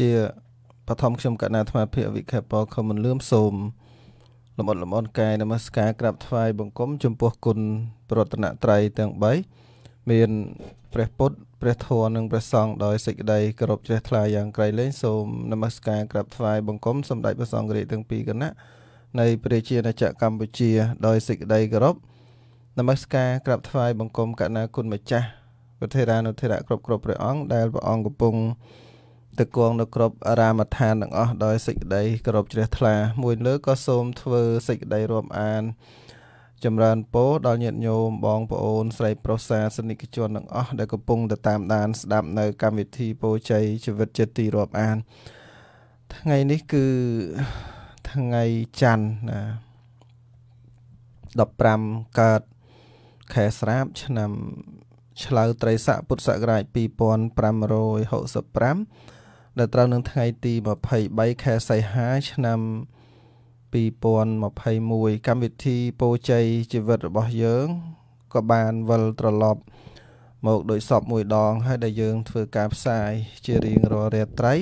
ជាបឋមខ្ញុំកណាអាត្មាភិវិខេបខមិនលឿមសូមលំអត់លំអនកាយនមស្ការក្រាប ថ្វាយបង្គំចំពោះគុណប្រតនត្រ័យទាំង3មានព្រះពុទ្ធព្រះធម៌និងព្រះសង្ឃដោយសេចក្តីគោរពជ្រះថ្លាយ៉ាងក្រៃលែងសូមនមស្ការក្រាបថ្វាយបង្គំសម្ដេចព្រះសង្ឃរាជទាំងពីរគណៈនៃព្រះជាណាចក្រកម្ពុជាដោយសេចក្តីគោរពនមស្ការក្រាបថ្វាយបង្គំកណាគុណម្ចាស់ព្រះថេរានុថេរៈគ្រប់គ្រប់ព្រះអង្គដែលព្រះអង្គកំពុងទៅគង់នៅគ្រប់រាមដ្ឋានទាំងអស់ដោយសេចក្តីគោរពជ្រះថ្លាមួយលើក៏សូមធ្វើសេចក្តីរាប់អាន ចម្រើនពរដល់ញាតិញោមបងប្អូនស្រីប្រុសសាសនិកជនទាំងអស់ដែលកំពុងទៅតាមដានស្ដាប់នៅកម្មវិធីពោជ័យជីវិតជាទីរាប់អានថ្ងៃនេះគឺថ្ងៃច័ន្ទណា15កើតខែស្រាបឆ្នាំឆ្លូវត្រីស័កពុទ្ធសករាជ2565ដែលត្រូវនឹងថ្ងៃទី23ខែសីហាឆ្នាំ2021កម្មវិធីពោជ័យជីវិតរបស់យើងក៏បានវិលត្រឡប់មកដោយសពមួយដងហើយដែលយើង ធ្វើការផ្សាយជារៀងរាល់រាត្រី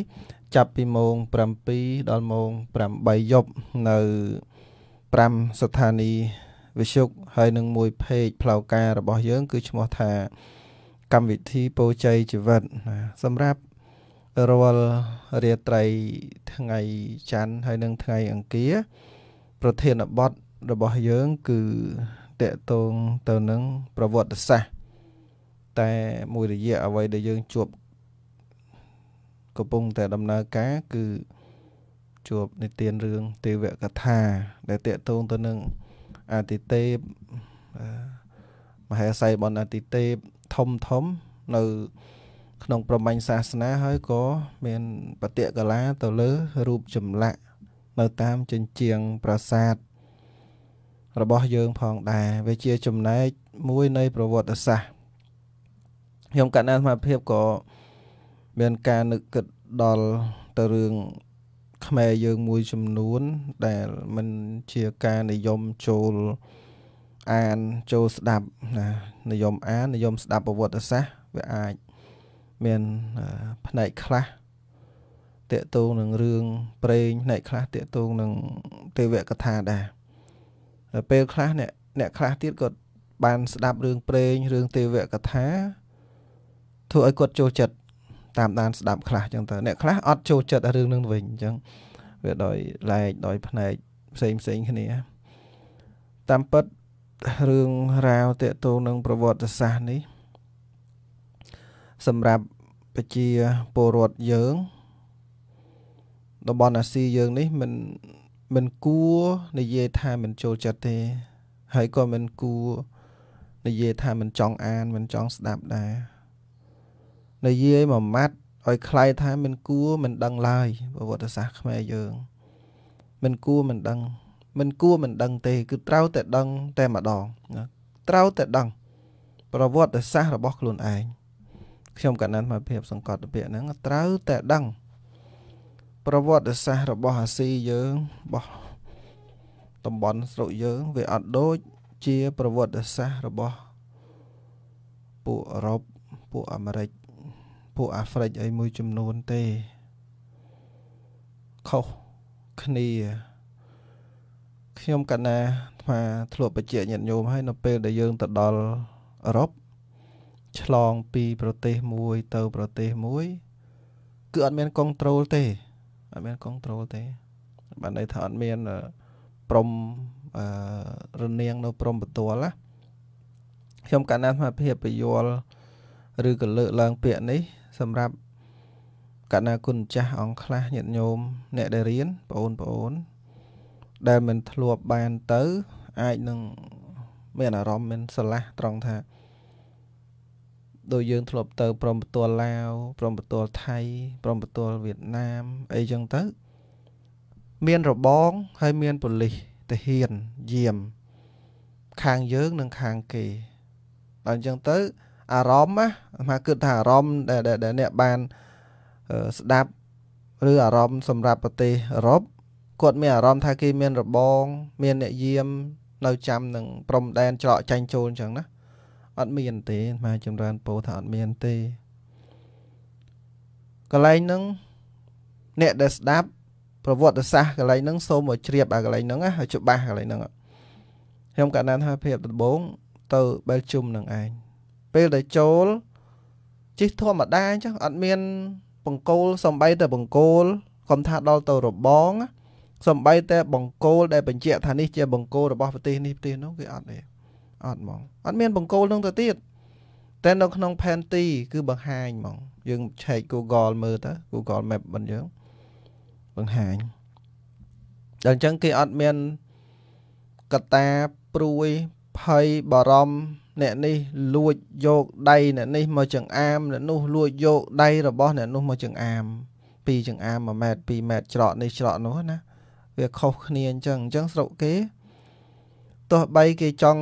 ចាប់ពីម៉ោង7ដល់ម៉ោង8យប់នៅ5ស្ថានីយ៍វិទ្យុហើយនឹងមួយ page ផ្លូវការរបស់យើង គឺឈ្មោះថា កម្មវិធីពោជ័យជីវិត សម្រាប់រាល់រាត្រីថ្ងៃច័ន្ទហើយនិងថ្ងៃអង្គារ ប្រធានបទរបស់យើង គឺតកតងទៅនឹងប្រវត្តិសាស្ត្រតែមួយរយៈអ្វីដែលយើងជួបកំពុងតែដំណើរការគឺជួបនិទានរឿងទេវកថា ដែលតកតងទៅនឹងអតិទេពមហាស័យបនអតិទេពធំធំនៅក្នុងប្រមាញ់សាសនាហើយក៏មានបតិកលាទៅលើរូបចម្លាក់នៅតាមជញ្ជាំងប្រាសាទរបស់យើងផងដែរវាជាចំណែកមួយនៃប្រវត្តិសាស្ត្រខ្ញុំកណ្ដាលសមាភិបក៏មានការនឹកគិតដល់ទៅរឿងខ្មែរយើងមួយចំនួន ដែលมันជាការនិយមចូលអានចូលស្ដាប់ណានិយមអាននិយមស្ដាប់ប្រវត្តិសាស្ត្រវាអាចមានផ្នែកខ្លះតកតងនឹងរឿងព្រេងផ្នែកខ្លះតកតងនឹងទេវកថាដែរដល់ពេលខ្លះអ្នកអ្នកខ្លះទៀតគាត់បានស្ដាប់រឿងព្រេងរឿងទេវកថា ធ្វើឲ្យគាត់ចូលចិត្តតាមដានស្ដាប់ខ្លះអញ្ចឹងទៅ អ្នកខ្លះអត់ចូលចិត្តរឿងនឹងវិញអញ្ចឹងវាដោយលែកដោយផ្នែកផ្សេងផ្សេងគ្នា តាមពិតរឿងរាវតកតងនឹងប្រវត្តិសាស្ត្រនេះសម្រាប់ប្រជាពលរដ្ឋយើងតំបន់អាស៊ីយើងនេះមិនមិនគួរនិយាយថាមិនចូលចិត្តទេ ហើយក៏មិនគួរនិយាយថាមិនចង់អាន មិនចង់ស្ដាប់ដែរនិយាយមួយម៉ាត់ឲ្យខ្លាយថាមិន គួរមិនដឹងឡើយប្រវត្តិសាស្ត្រខ្មែរយើង មិនគួរមិនដឹង មិនគួរមិនដឹងទេ គឺត្រូវតែដឹងតែម្ដង ត្រូវតែដឹង ប្រវត្តិសាស្ត្ររបស់ខ្លួនឯងខ្ញុំកណ្ដាលមកភាពសង្កត់ពាក្យហ្នឹងត្រូវតែដឹងប្រវត្តិសាស្ត្ររបស់អាស៊ីយើងរបស់តំបន់ស្រុកយើង វាអត់ដូចជាប្រវត្តិសាស្ត្ររបស់ពួកអឺរ៉ុបពួកអាមេរិកពួកអាហ្វ្រិកអីមួយចំនួនទេខុសគ្នាខ្ញុំកណាថាធ្លាប់បច្ចៈញាតញោមហើយនៅពេលដែលយើងទៅដល់អឺរ៉ុបឆ្លងពីប្រទេសមួយទៅប្រទេសមួយ គឺអត់មាន control ទេអត់មាន control ទេបានន័យថាអត់មានព្រំរនាងនៅព្រំបន្ទាល់ណាខ្ញុំកណ្ដាលសមត្ថភាពពយលឬក៏លើកឡើងពាក្យនេះ សម្រាប់កណ្ដាគុណចាស់អង្គខ្លះញាតិញោមអ្នកដែលរៀនបងប្អូន ដែលមិនធ្លាប់បានទៅអាចនឹងមានអារម្មណ៍មានស្រឡះត្រង់ថាដូចយើងធ្លាប់ទៅព្រំប្រទល់ឡាវព្រំប្រទល់ថៃព្រំប្រទល់វៀតណាមអីចឹងទៅមានរបងហើយមានប៉ូលីសទាហានយាម ខាងយើងនិងខាងគេដល់អញ្ចឹងទៅ អារម្មណ៍ណាមកគិតថាអារម្មណ៍ដែលអ្នកបានស្ដាប់ឬអារម្មណ៍សម្រាប់ប្រទេសអឺរ៉ុបគាត់មានអារម្មណ៍ថាគេមានរបង មានអ្នកយាមនៅចាំនឹងព្រំដែនច្រកចាញ់ចូលអញ្ចឹងណាអត់មានទេមកចម្រើនពោថាអត់មានទេកន្លែងហ្នឹងអ្នកដែលស្ដាប់ ប្រវត្តិសាស្ត្រកន្លែងហ្នឹងសូមឲ្យជ្រាបអាកន្លែងហ្នឹងឲ្យច្បាស់កន្លែងហ្នឹងខ្ញុំកណ្ដាលថាភាពដំបង ទៅបែលជុំនឹងឯងពេលដែលចូលជិះធម្មតាអញ្ចឹងអត់មាន បង្គោលសំបីតែបង្គោលគំថាដល់ទៅរបងសំបីតែបង្គោលដែលបញ្ជាក់ថានេះជាបង្គោលរបស់ប្រទេសនេះប្រទេសនោះគឺអត់ទេអត់ហ្មងអត់មានបង្គោលនឹងទៅទៀតតែនៅក្នុង ផែនទី គឺបង្ហាញហ្មង យើងឆែក Google មើលទៅ Google Map របស់យើងបង្ហាញដល់អញ្ចឹងគេអត់មានកតាព្រួយភ័យបារម្ភអ្នកនេះ លួចយកដៃអ្នកនេះមកចង្អាមអ្នកនោះលួចយកដៃរបស់អ្នកនោះមកចង្អាម ពីចង្អាម1ម៉ែត្រ2ម៉ែត្រច្រកនេះច្រកនោះណា វាខុសគ្នាអញ្ចឹងអញ្ចឹងស្រុកគេទោះបីគេចង់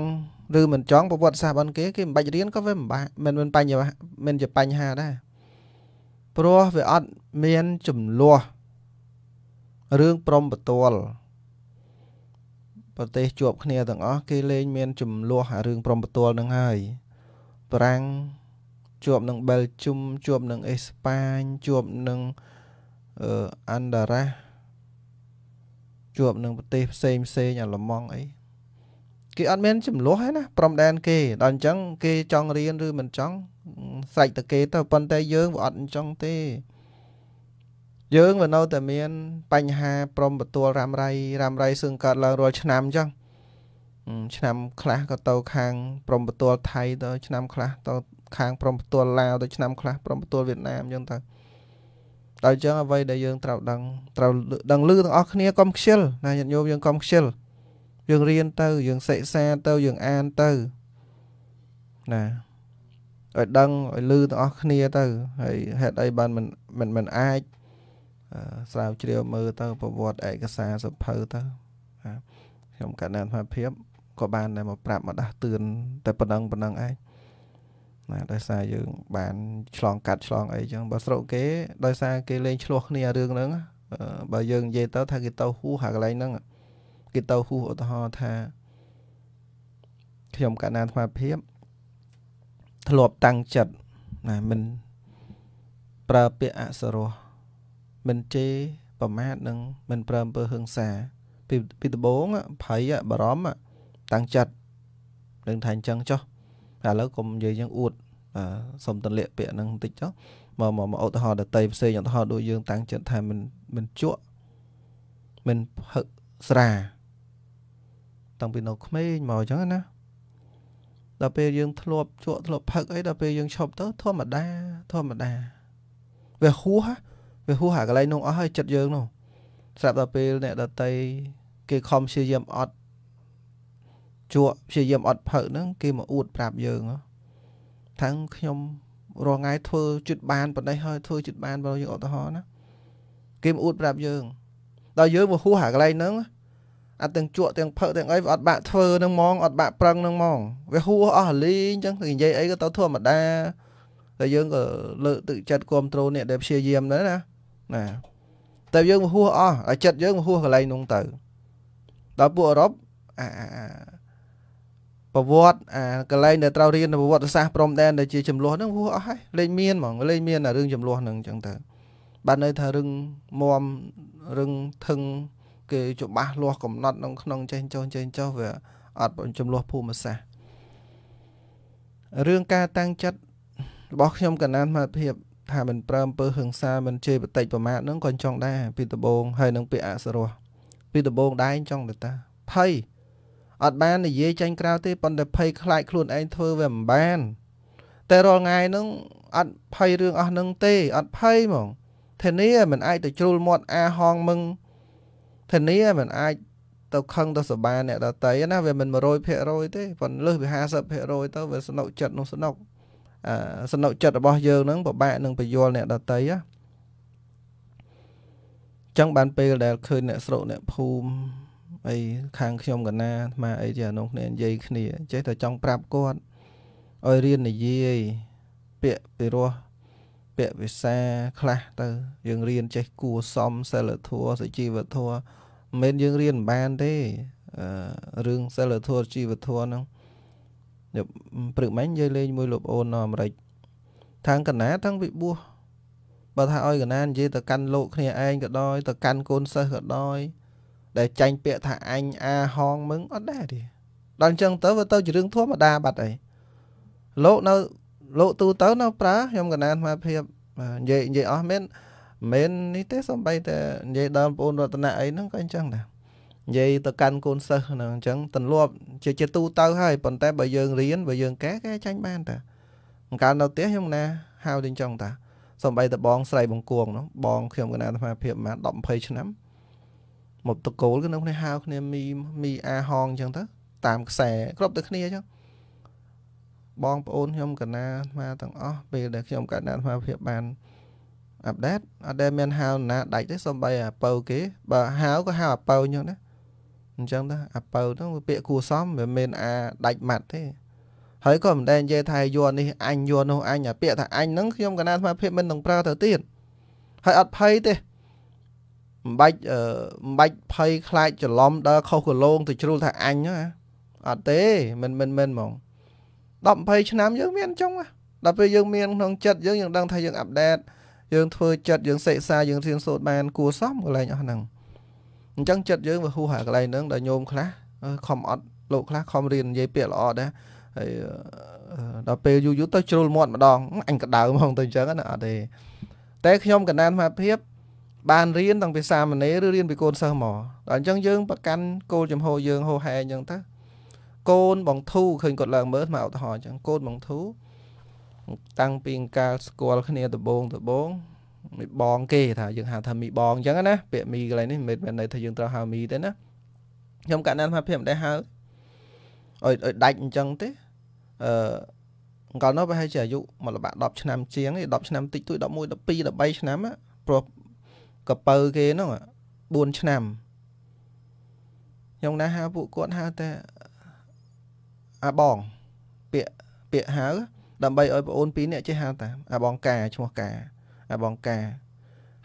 ឬមិនចង់ប្រវត្តិសាស្ត្ររបស់គេគេមិនបាច់រៀនក៏វាមិនបាក់មិនមិនបញ្ហាមិនជាបញ្ហាដែរព្រោះវាអត់មានចំនួនរឿងព្រមបតលប្រទេសជាប់គ្នាទាំងអស់គេលែងមាន ចំនួនរឿងព្រមបតលនឹងហើយប្រាំងជាប់នឹងបែលជុំជាប់នឹងអេស្ប៉ាញជាប់នឹងអឺអានដារ៉ាជាប់នឹងប្រទេសផ្សេងផ្សេងអាឡម៉ង់អីគេអត់មានចំនួនទេណាព្រំដែនគេដល់អញ្ចឹងគេចង់រៀនឬមិនចង់ស្រេចតែគេទៅប៉ុន្តែយើងវាអត់អញ្ចឹងទេ យើងវានៅតែមាន បញ្ហាព្រំបន្ទាល់រ៉ាំរៃរ៉ាំរៃសឹងកើតឡើងរាល់ឆ្នាំអញ្ចឹងឆ្នាំខ្លះក៏ទៅខាងព្រំបន្ទាល់ថៃទៅឆ្នាំខ្លះទៅខាងព្រំបន្ទាល់ឡាវទៅឆ្នាំខ្លះព្រំបន្ទាល់វៀតណាមអញ្ចឹងទៅដល់អញ្ចឹងអ្វីដែលយើងត្រូវដឹង ត្រូវដឹងលឺទាំងអស់គ្នាកុំខ្ជិលណាញាតិញោមយើងកុំខ្ជិលយើងរៀនទៅយើងសិក្សាទៅយើងអានទៅណាឲ្យដឹងឲ្យលឺទាំងអស់គ្នាទៅហើយហេតុអីបានមិនមិនមិនអាចស្រាវជ្រាវមើលទៅប្រវត្តិឯកសារសភៅទៅខ្ញុំកណ្ដាលថាភាពក៏បានតែមកប្រាប់មកដាស់តឿនតែប៉ុណ្ណឹងប៉ុណ្ណឹងឯងណាដោយសារយើង បានឆ្លងកាត់ឆ្លងអីចឹងបើស្រុកគេដោយសារគេលេងឆ្លោះគ្នារឿងហ្នឹងបើយើងនិយាយទៅថាគេទៅហ៊ូហាកន្លែងហ្នឹងគេទៅហ៊ូសឧទាហរណ៍ថាខ្ញុំកណ្ដាលអាត្មាភាព ធ្លាប់តាំងចិត្តណាមិនប្រើពាក្យអសរោះមិនជេរប្រមាថនឹងមិន ប្រើអំពើហិង្សាពីពីដំបូងភ័យបារម្ភតាំងចិត្តនឹងថាអញ្ចឹងចុះឥឡូវកុំនិយាយយ៉ាងអួតសុំតលាក់ពាក្យហ្នឹងបន្តិចចុះមកមកឧទាហរណ៍ដតីផ្សេងឧទាហរណ៍ដូចយើងតាំងចិត្តថាមិនមិនជក់មិនផឹកស្រាតាំងពីនៅក្មេងមកអញ្ចឹងណាដល់ពេលយើងធ្លាប់ជក់ធ្លាប់ផឹកអីដល់ពេលយើងឈប់ទៅធម្មតាធម្មតា វាហួសវាហួសអាកន្លែងនោះអស់ហើយចិត្តយើងនោះស្រាប់ដល់ពេលអ្នកដតីគេខំព្យាយាមអត់ជក់ព្យាយាមអត់ផឹកហ្នឹងគេមកអួតប្រាប់យើង ថាខ្ញុំរងងាយធ្វើជិតបានប៉ុណ្ណេះហើយធ្វើជិតបានបើយើងឧទាហរណ៍ណាគេមកអួតប្រាប់យើងដល់យើងមកហួសអាកន្លែងហ្នឹងអាទាំងជក់ទាំងផឹកទាំងអីវាអត់បាក់ធ្វើនឹងហ្មងអត់បាក់ប្រឹងនឹងហ្មងវាហួសអស់លីងអញ្ចឹងនិយាយអីក៏ទៅធម្មតាតែយើងក៏លើកទឹកចិត្តគ្រប់ត្រូលអ្នកដែលព្យាយាមដែរណាណាតែយើងហួសអស់ឲ្យចិត្តយើងហួសកន្លែងនោះទៅដល់ពួកអឺរ៉ុបអាប្រវត្តិអាកន្លែងដែលត្រូវរៀនប្រវត្តិសាស្ត្រព្រំដែនដែលជាចំនួនហ្នឹងហួសអស់ហើយលេងមានហ្មងលេងមានរឿងចំនួនហ្នឹងអញ្ចឹងទៅបានន័យថារឿងមមរឿងថឹងគេច្បាស់លាស់កំណត់ក្នុងក្នុងចេះចុះចេះចុះវាអត់ចំលោះភូមិសាស្ត្ររឿងការតាំងចិត្តរបស់ខ្ញុំកណានមកភាពថាមិនប្រើអំពើហិង្សាមិនជេរបតិចប្រមាថនឹងក៏ចង់ដែរពីដបងហើយនឹងពាក្យអសរោះពីដបងដែរចង់ទៅតាភ័យអត់បាននិយាយចាញ់ក្រៅទេប៉ុន្តែភ័យខ្លាចខ្លួនឯងធ្វើវាមិនបាន តែរាល់ថ្ងៃហ្នឹងអត់ភ័យរឿងអស់ហ្នឹង ទេអត់ភ័យហ្មងធានាមិនអាចទៅជ្រុលមាត់អាហងមឹងធានាមិនអាចទៅខឹងទៅសបានអ្នកដតីណា វាមិន100%ទេប៉ុន្តែលើសវា50%ទៅវាสนุกចិត្តនោះสนุกអឺสนุกចិត្តរបស់យើងហ្នឹងពិបាកនឹងបញ្យល់អ្នកដតីណាចឹងបានពេលដែលឃើញអ្នកស្រុកអ្នកភូមិអីខាងខ្ញុំកណាអាត្មាអីជាអនុគ្នានិយាយគ្នាចេះតែចង់ប្រាប់គាត់ឲ្យរៀននិយាយពាក្យពីរោះពាក្យភាសាខ្លះទៅយើងរៀនចេះគួសមសិលធម៌សុជីវធម៌មិនយើងរៀនមិនបានទេរឿងសិលធម៌ជីវធម៌ហ្នឹងព្រឹកមិញនិយាយលេងមួយលោកអូននៅអាមេរិកທາງកណាទាំងវិបួសបើថាឲ្យកណានិយាយទៅកាន់លោកគ្នាឯងក៏ដោយទៅកាន់កូនសិស្សក៏ដោយដែលចាញ់ពាក្យថាអញអាហងមឹងអត់ដែរទេដល់អញ្ចឹងទៅវាទៅជារឿងធម្មតាបាត់អីលោកនៅលោកទូទៅនៅប្រើខ្ញុំកណានស្មារភាពនិយាយនិយាយអស់មែនមិននេះទេសំបីតែនិយាយដល់បងប្អូនរតនៈអីហ្នឹងក៏អញ្ចឹងដែរនិយាយទៅកាន់កូនសិស្សហ្នឹងអញ្ចឹងទន្លាប់ជាជាទូទៅហើយប៉ុន្តែបើយើងរៀនបើយើងកែកែចាញ់បាន តាមិនកាលនៅផ្ទះខ្ញុំណាហៅទៅអញ្ចឹងតាសំបីតបង ស្រីបង្គួងនោះបងខ្ញុំកណាអាត្មាភាពប្រហែល10 20ឆ្នាំមកតកូលគឺនៅគ្នាហៅគ្នា មីមីអាហងអញ្ចឹងទៅតាមខ្សែគ្រប់ទៅគ្នាអញ្ចឹងបងប្អូនខ្ញុំកណាអាត្មាទាំងអស់ពេលដែលខ្ញុំកណាអាត្មាភាពបានអាប់ដេតអត់ដែលមានហៅណាដាច់ទេសំបីអាប៉ៅគេបើហៅក៏ហៅអាប៉ៅអញ្ចឹងណាអញ្ចឹងទៅអាប៉ៅទៅវាពាក្យគួសមមិនមែនអាដាច់ម៉ាត់ទេហើយក៏មិនដែលនិយាយថាយួរនេះអញយួរនោះអញអាពាក្យថាអញហ្នឹងខ្ញុំកណាស្មារភាពមិននឹងប្រើទៅទៀតហើយអត់ភ័យទេមិនបាច់មិនបាច់ភ័យខ្លាចច្រឡំដល់ខុសកលងទៅជ្រុលថាអញណាអត់ទេមិនមិនមិនហ្មង10 20ឆ្នាំយើងមានចុងដល់ពេលយើងមានក្នុងចិត្តយើងយើងដឹងថាយើងអាប់ដេតយើងធ្វើចិត្តយើងសិក្សាយើងរៀនសូត្របានគួរសមកន្លែងអស់ហ្នឹងអញ្ចឹងចិត្តយើងវាហួសហើយកន្លែងហ្នឹងដល់ញោមខ្លះខំអត់លោកខ្លះខំរៀននិយាយពាក្យល្អដែរហើយដល់ពេលយូរយូរទៅជ្រុលមាត់ម្ដងអញកដៅហ្មងទៅអញ្ចឹងណាអត់ទេតែខ្ញុំកណានសមភាពបានរៀនតាំងពីសាមណេរឬរៀនពីកូនសិស្សមកដល់អញ្ចឹងយើងប្រកាន់គោលចំហយើងហោហែអញ្ចឹងទៅកូនបងធូឃើញគាត់ឡើងមើលមកឧទាហរណ៍អញ្ចឹងកូនបងធូតាំងពីកាលស្គាល់គ្នាដំបូងដំបូងមីបងគេថាយើងហៅថាមីបងអញ្ចឹងណា ពាក្យមីកន្លែងនេះមិនមែនន័យថាយើងត្រូវហៅមីទេណាខ្ញុំកណ្ដាលថាភាពមិនដែលហៅឲ្យឲ្យដាច់អញ្ចឹងទេអឺអង្គនោះប្រហែលជាអាយុមកល្បាក់10ឆ្នាំជាង10ឆ្នាំតិចតួច11 12 13ឆ្នាំព្រោះកពៅគេហ្នឹង4ឆ្នាំខ្ញុំណាស់ហៅពួកគាត់ហៅតែអាបងពាក្យពាក្យហៅដើម្បីឲ្យប្អូនពីរនាក់ចេះហៅតាមអាបងកាឈ្មោះកាអាបងកា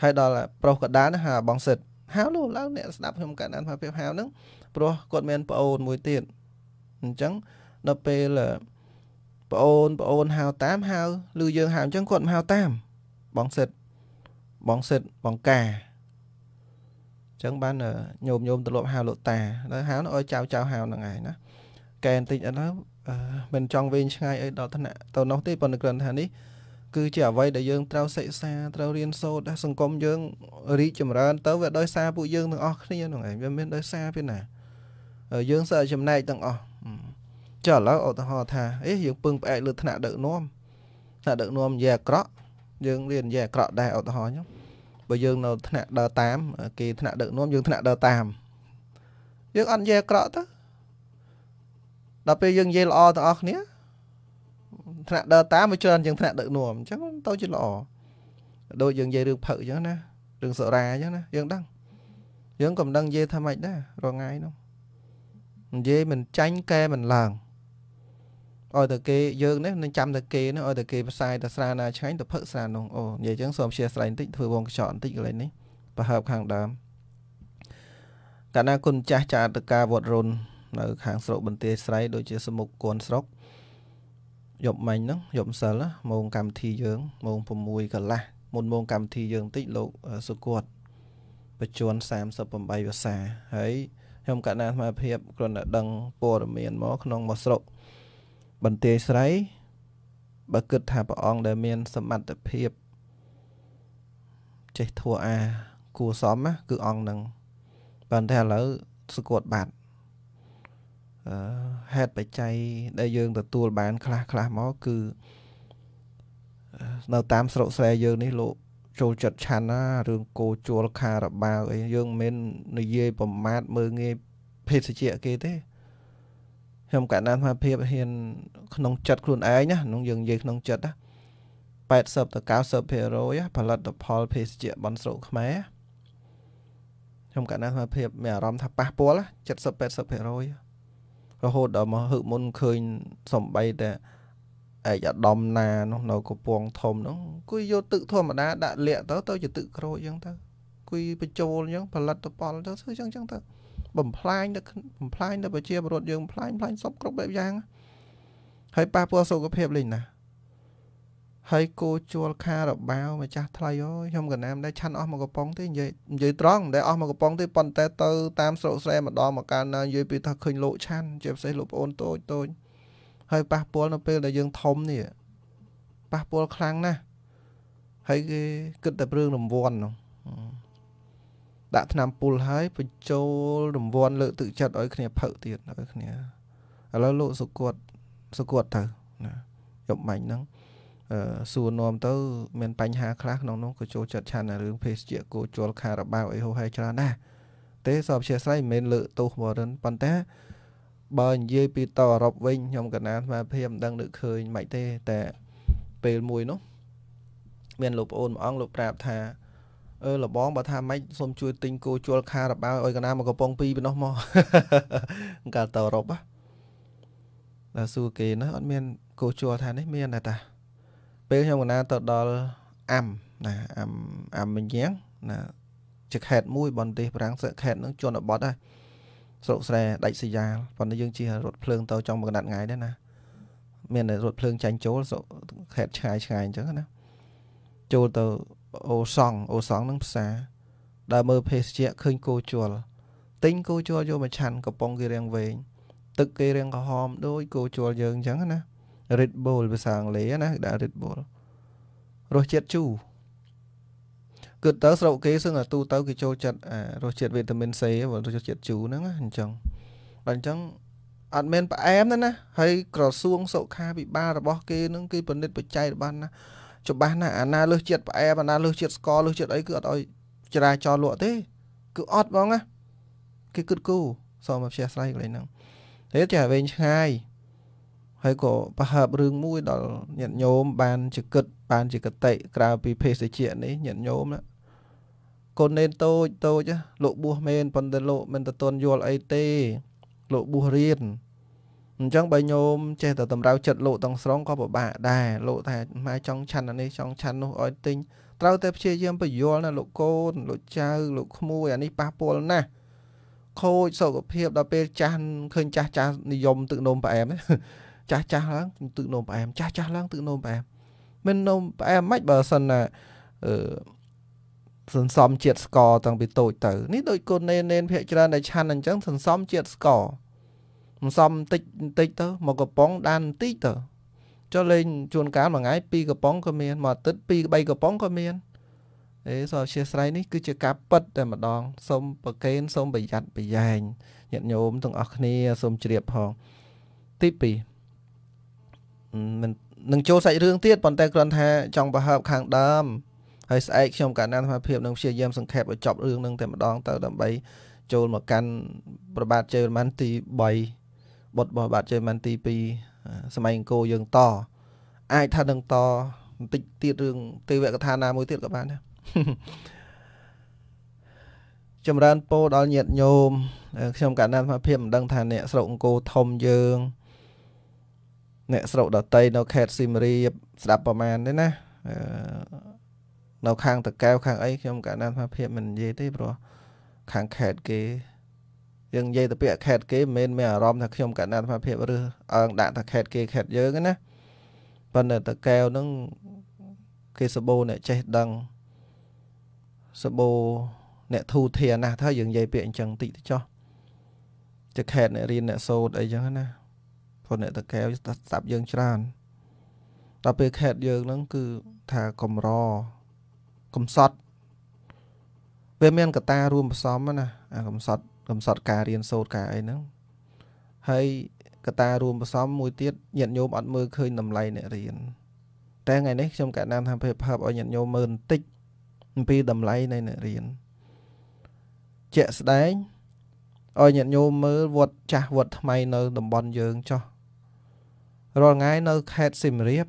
ហើយដល់ប្រុសកដានហៅអាបងសិត ហៅលោកឡើងអ្នកស្ដាប់ខ្ញុំកដានថាភាពហៅហ្នឹងព្រោះគាត់មានប្អូនមួយទៀតអញ្ចឹងដល់ពេលប្អូនប្អូនហៅតាមហៅឬយើងហៅអញ្ចឹងគាត់មិនហៅតាមបងសិតបងសិតបងកាចឹងបានញោមញោមទៅលប់ហៅលោកតាដល់ហៅឲ្យចៅចៅហៅហ្នឹងឯងណាកែបន្តិចអត់ទៅមិនចង់វែងឆ្ងាយអីដល់ថ្នាក់ទៅនោះទេប៉ុន្តែគ្រាន់ថានេះគឺជាអ្វីដែលយើងត្រូវសិក្សាត្រូវរៀនសូត្រដែលសង្គមយើង រីកចម្រើន ទៅវាដោយសារពួកយើងទាំងអស់គ្នាហ្នឹងឯងវាមានដោយសារពីណាយើងសិស្សចំណែកទាំងអស់ចុះឥឡូវឧទាហរណ៍ថា អេយើងពឹងផ្អែកលើថ្នាក់ដឹកនាំថ្នាក់ដឹកនាំនិយាយអាក្រក់យើងរៀននិយាយអាក្រក់ដែរឧទាហរណ៍ខ្ញុំបើយើងនៅថ្នាក់ដើរតាមគេថ្នាក់ដឹកនាំយើងថ្នាក់ដើរតាមយើងអត់និយាយអាក្រក់ទៅដល់ពេលយើងនិយាយល្អទាំងអស់គ្នាថ្នាក់ដើរតាមវាច្រើនជាងថ្នាក់ដឹកនាំអញ្ចឹងទៅជាល្អដូចយើងនិយាយរឿងផឹកអញ្ចឹងណារឿងសូរ៉ាអញ្ចឹងណាយើងដឹងយើងក៏មិនដឹងនិយាយថាម៉េចដែររងាយនោះនិយាយមិនចាញ់កែមិនឡើងឲ្យតែគេយើងនេះនឹងចាំតែគេនេះឲ្យតែគេផ្សាយតែស្រាណាឆ្ងាញ់ទៅផឹកស្រានោះអូនិយាយអញ្ចឹងសូមអធិស្ឋានបន្តិចធ្វើវងកញ្ចក់បន្តិចកន្លែងនេះប្រហើបខាងដើមកាលណាគុណចាស់ចាអត្តការវត្តរុននៅខាងស្រុកបន្ទាយស្រ័យដូចជាសមុខគួនស្រុកយប់មិញហ្នឹងយប់ម្សិលម៉ោងកម្មវិធីយើងម៉ោង6កន្លះមុនម៉ោងកម្មវិធីយើងបន្តិចលោកសុគតបញ្ជូន38ភាសាហើយខ្ញុំកណ្ដាលអាត្មាភាពគ្រាន់តែដឹងព័ត៌មានមកក្នុងមកស្រុកបន្ទាយស្រ័យបើគិតថាព្រះអង្គដែលមាន សមត្ថភាពចេះធัวអាគួសមណាគឺអង្គនឹងប៉ុន្តែឥឡូវសគួតបាត់ហេតុបច្ច័យដែលយើងទទួលបានខ្លះខ្លះមកគឺនៅតាមស្រុកស្រែយើង នេះលោក ចូលចិត្តឆាន់ណារឿងគោជួលខារបៅអីយើងមិននិយាយប្រមាថមើងងាយភេសជ្ជៈគេទេខ្ញុំកណ្ដាលថាភាពហ៊ានក្នុងចិត្តខ្លួនឯងណាក្នុងយើងនិយាយក្នុងចិត្តណា80ទៅ90%ផលិតផលភេសជ្ជៈបនស្រុកខ្មែរខ្ញុំកណ្ដាលថាភាពមានអារម្មណ៍ថាប៉ះពាល់70 80%រហូតដល់មកហឹកមុនឃើញសំបីតែឯកអាដាមណានោះនៅកំពង់ធំនោះគួយយកទឹកធម្មតាដាក់លាក់ទៅ ទៅជាទឹកក្រូចអញ្ចឹងទៅគួយបញ្ចូលអញ្ចឹងផលិតផលទៅធ្វើអញ្ចឹងអញ្ចឹងទៅបំផ្លាញទៅបំផ្លាញទៅប្រជាពលរដ្ឋយើងបំផ្លាញផ្លាញសពគ្រប់បែបយ៉ាង ហើយប៉ះពាល់សុខភាពលេងណាហើយគោជួលខារបាវម្ចាស់ថ្លៃអើយខ្ញុំកណាមដែរឆាន់អស់មកកំប៉ុងទេនិយាយនិយាយត្រង់មិនដែរអស់មកកំប៉ុងទេប៉ុន្តែទៅ តាមស្រុកស្រែម្ដងមកកាលណានិយាយពីថាឃើញលោកឆាន់ជាពិសេសលោកប្អូនតូចតូចហើយប៉ះពាល់នៅពេលដែលយើងធំនេះប៉ះពាល់ខ្លាំងណាស់ហើយគេគិតតែរឿងរង្វាន់នោះដាក់ឆ្នាំពុលហើយបញ្ចូលរង្វាន់លើកទឹកចិត្តឲ្យគ្នាផឹកទៀតឲ្យគ្នាឥឡូវលោកសុគតសុគតទៅណាយកបាញ់ហ្នឹងសួរនាំទៅ មាន បញ្ហាខ្លះក្នុងនោះក៏ចូលចិត្តឆានរឿងភេសជ្ជៈគោជលខារបៅអីហូហែច្រើនណាស់ទេសពជាស្រ័យមិនមែនលើកទោសមរិនប៉ុន្តែបើនិយាយពីតអឺរ៉ុបវិញខ្ញុំកណាស្មារភាពមិនដឹងនឹកឃើញមិនទេតែពេលមួយនោះមានលោកប្អូនមួយអង្គលោកប្រាប់ថាអឺលបងបើថាម៉េចសូមជួយទិញគោជលខារបៅឲ្យកណាមកកំពង់ពីរប៉ុណ្ណោះមកកាលតអឺរ៉ុបណាដល់សួរគេណាអត់មានគោជលថានេះមានតែតាពេលខ្ញុំកណាទៅដល់អាំណាអាំអាំមិញយ៉ាងណាជាខេតមួយបន្ទទេសប្រាំងសិកខេតនឹងជន់បត់ហើយស្រុកស្រែដាច់សយ៉ាលប៉ុន្តែយើងជិះរថភ្លើងទៅចំកណាត់ថ្ងៃដែរណា មានរថភ្លើងចាញ់ចូលស្រុកខេតឆ្ងាយឆ្ងាយអញ្ចឹងណាចូលទៅអូសង់អូសង់នឹងផ្សារដើរមើលភេសជ្ជៈឃើញគោជលទិញគោជលយកមកឆាន់កំប៉ុងគេរៀងវែងទឹកគេរៀងក្រហមដូចគោជលយើងអញ្ចឹងណា Red Bull ភាសាអង់គ្លេសណាដាក់ Red Bull រសជាតិជូរគឺទៅស្រុកគេសឹងតែទូទៅគេចូលចិត្តអារសជាតិវីតាមីន C បើរសជាតិជូរហ្នឹងអញ្ចឹងដល់អញ្ចឹងអត់មែនផ្អែមទេណាហើយក្រសួងសុខាភិបាលរបស់គេនឹងគេពិនិត្យបច្ច័យរបស់ណាច្បាស់ណា អាណាលើសជាតិផ្អែមអាណាលើសជាតិស្ករលើសជាតិអីគឺអត់ឲ្យចរាចរលក់ទេ គឺអត់ហ្មងណាគេគិតគូរសមមកផ្ទះស្រ័យកន្លែងហ្នឹងតែចាវិញឆ្ងាយហើយក៏ប្រហើបរឿងមួយដល់ញាតិញោមបានជាគិតបានជាកតិក្រៅពីភេសជ្ជៈនេះញាតិញោមណាកូននេនតូចតូចលោកបួសមែនប៉ុន្តែលោកមិនទទួលយល់អីទេលោកបួសរៀនអញ្ចឹងបើញោមចេះតែតម្រូវចិត្តលោកទាំងស្រុងក៏ពិបាកដែរលោកថាម៉ែចង់ឆាន់អានេះចង់ឆាន់នោះឲ្យទិញត្រូវតែព្យាយាមបញ្យល់ណាលោកកូន លោកចៅលោកក្មួយអានេះប៉ះពាល់ណាស់ខូចសុខភាពដល់ពេលចាស់ឃើញចាស់ចាស់និយមទឹកនំផ្អែមចាស់ចាស់ឡើងទឹកនំផ្អែមចាស់ចាស់ឡើងទឹកនំផ្អែមមាននំផ្អែមមិនបើសិនណាអឺសន្សំជាតិស្ករតាំងពីតូចទៅនេះដូចកូននេនេនភាកច្រើនដែលឆាន់អញ្ចឹងសន្សំជាតិស្ករសន្សំតិចតិចទៅមកកំប៉ុងដានបន្តិចទៅចុះលេងជួនកាលមួយថ្ងៃ2កំប៉ុងក៏មានមួយអាទិត្យ2 3កំប៉ុងក៏មានអេសូមអធិស្ឋាននេះគឺជាការប៉ັດតែម្ដងសូមប្រកេនសូមប្រយ័ត្នប្រយែងញាតិញោមទាំងអស់គ្នាសូមជ្រាបផងទី2មិននឹងចូលសាច់រឿងទៀតប៉ុន្តែគ្រាន់ថាចង់បង្ហើប ខាងដើមហើយស្អែកខ្ញុំកាលណាសមភាពនឹងព្យាយាមសង្ខេបឲ្យចប់រឿងនឹងតែម្ដងទៅដើម្បីចូលមកកាន់ប្របាទជ័យវរ្ម័នទី3បុត្ររបស់ប្របាទជ័យវរ្ម័នទី2សម័យអង្គរយើងត អាចថានឹងតបន្តិចទៀតរឿងទេវកថាណាមួយទៀតក៏បានដែរចម្រើនពរដល់ញាតិញោមខ្ញុំកណ្ដាលសមភាពមិនដឹងថាអ្នកស្រុកអង្គរធំយើងអ្នកស្រុកដតីនៅខេត្តស៊ីមរៀបស្ដាប់ប្រហែលទេណានៅខាងតកែវខាងអីខ្ញុំកាលណាថាភាពមិននិយាយទេព្រោះខាងខេត្តគេយើងនិយាយទៅពាក្យខេត្តគេមិនមែនមានអារម្មណ៍ថាខ្ញុំកាលណាថាភាពរើសអើងដាក់ថាខេត្តគេខេត្តយើងណាប៉ុន្តែតកែវហ្នឹងគេសបោអ្នកចេះដឹងសបោអ្នកធូធាណាស់ថាយើងនិយាយពាក្យអញ្ចឹងតិចទៅចោះជាខេតអ្នករៀនអ្នកសូត្រអីចឹងណាព្រោះអ្នកតកែវស្ដាប់យើងច្រើនដល់ពេលខេតយើងហ្នឹង គឺថាកំរកំសត់វាមានកតារួមផ្សំណាអាកំសត់កំសត់ការរៀនសូត្រការអីហ្នឹងហើយកតារួមផ្សំមួយទៀតញាតិញោមអត់មើលឃើញតម្លៃអ្នករៀនតែថ្ងៃនេះខ្ញុំកណ្ដាលថាភាពភ័ព្វឲ្យញាតិញោមមើលបន្តិចអំពីតម្លៃនៃអ្នករៀនជាក់ស្ដែងឲ្យញាតិញោមមើលវត្តចាស់វត្តថ្មីនៅ តំបន់យើងចោះរាល់ថ្ងៃនៅខេត្តសៀមរាប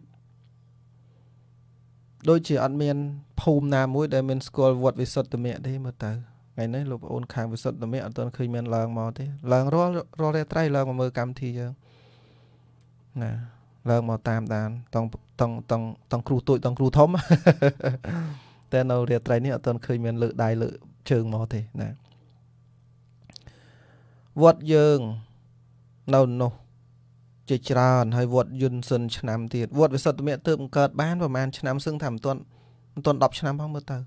ដូចជាអត់មានភូមិណាមួយដែលមានស្គាល់វត្តវិសុទ្ធមៈទេមើលទៅថ្ងៃនេះលោកប្អូនខាងវិសុទ្ធមៈអត់ទាន់ឃើញមានឡើងមកទេឡើងរាល់រាល់រាត្រីឡើងមកមើលកម្មវិធីយើងណាឡើងមកតាមដានតង់តង់តង់តង់គ្រូទូចតង់គ្រូធំតែនៅរាត្រីនេះអត់ទាន់ឃើញមានលើកដៃលើកជើងមកទេណាវត្តយើងនៅនោះជាច្រើនហើយវត្តយុនស៊ុនឆ្នាំទៀតវត្តវិសុទ្ធមៈទើបបង្កើតបានប្រហែលឆ្នាំសឹងថាមិនទាន់មិនទាន់10ឆ្នាំផងមើលទៅ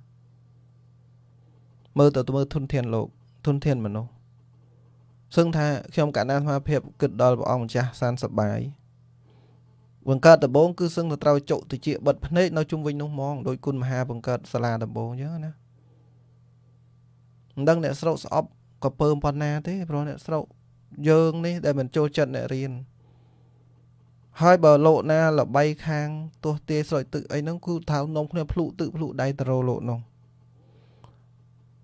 មើលទៅមើលធនធានលោកធនធានមនុស្សសឹងថាខ្ញុំកណ្ដាលអាត្មាភាព គិតដល់ព្រះអង្គម្ចាស់សានសបាយបង្កើតដំបងគឺសឹងទៅត្រូវចុតិជាបិទភ្នែកនៅជុំវិញនោះហ្មងដោយគុណមហាបង្កើតសាលាដំបងអញ្ចឹងណាមិនដឹងអ្នកស្រុកស្អប់ក៏ពើប៉ុណ្ណាទេព្រោះអ្នកស្រុកយើងនេះដែលមិនចូលចិត្តអ្នករៀនហើយបើលោកណាល្បីខាងទោះទាយស្រោចទឹកអីហ្នឹងគឺថានំគ្នាភ្លុកទឹកភ្លុកដៃតរោលោកនោះ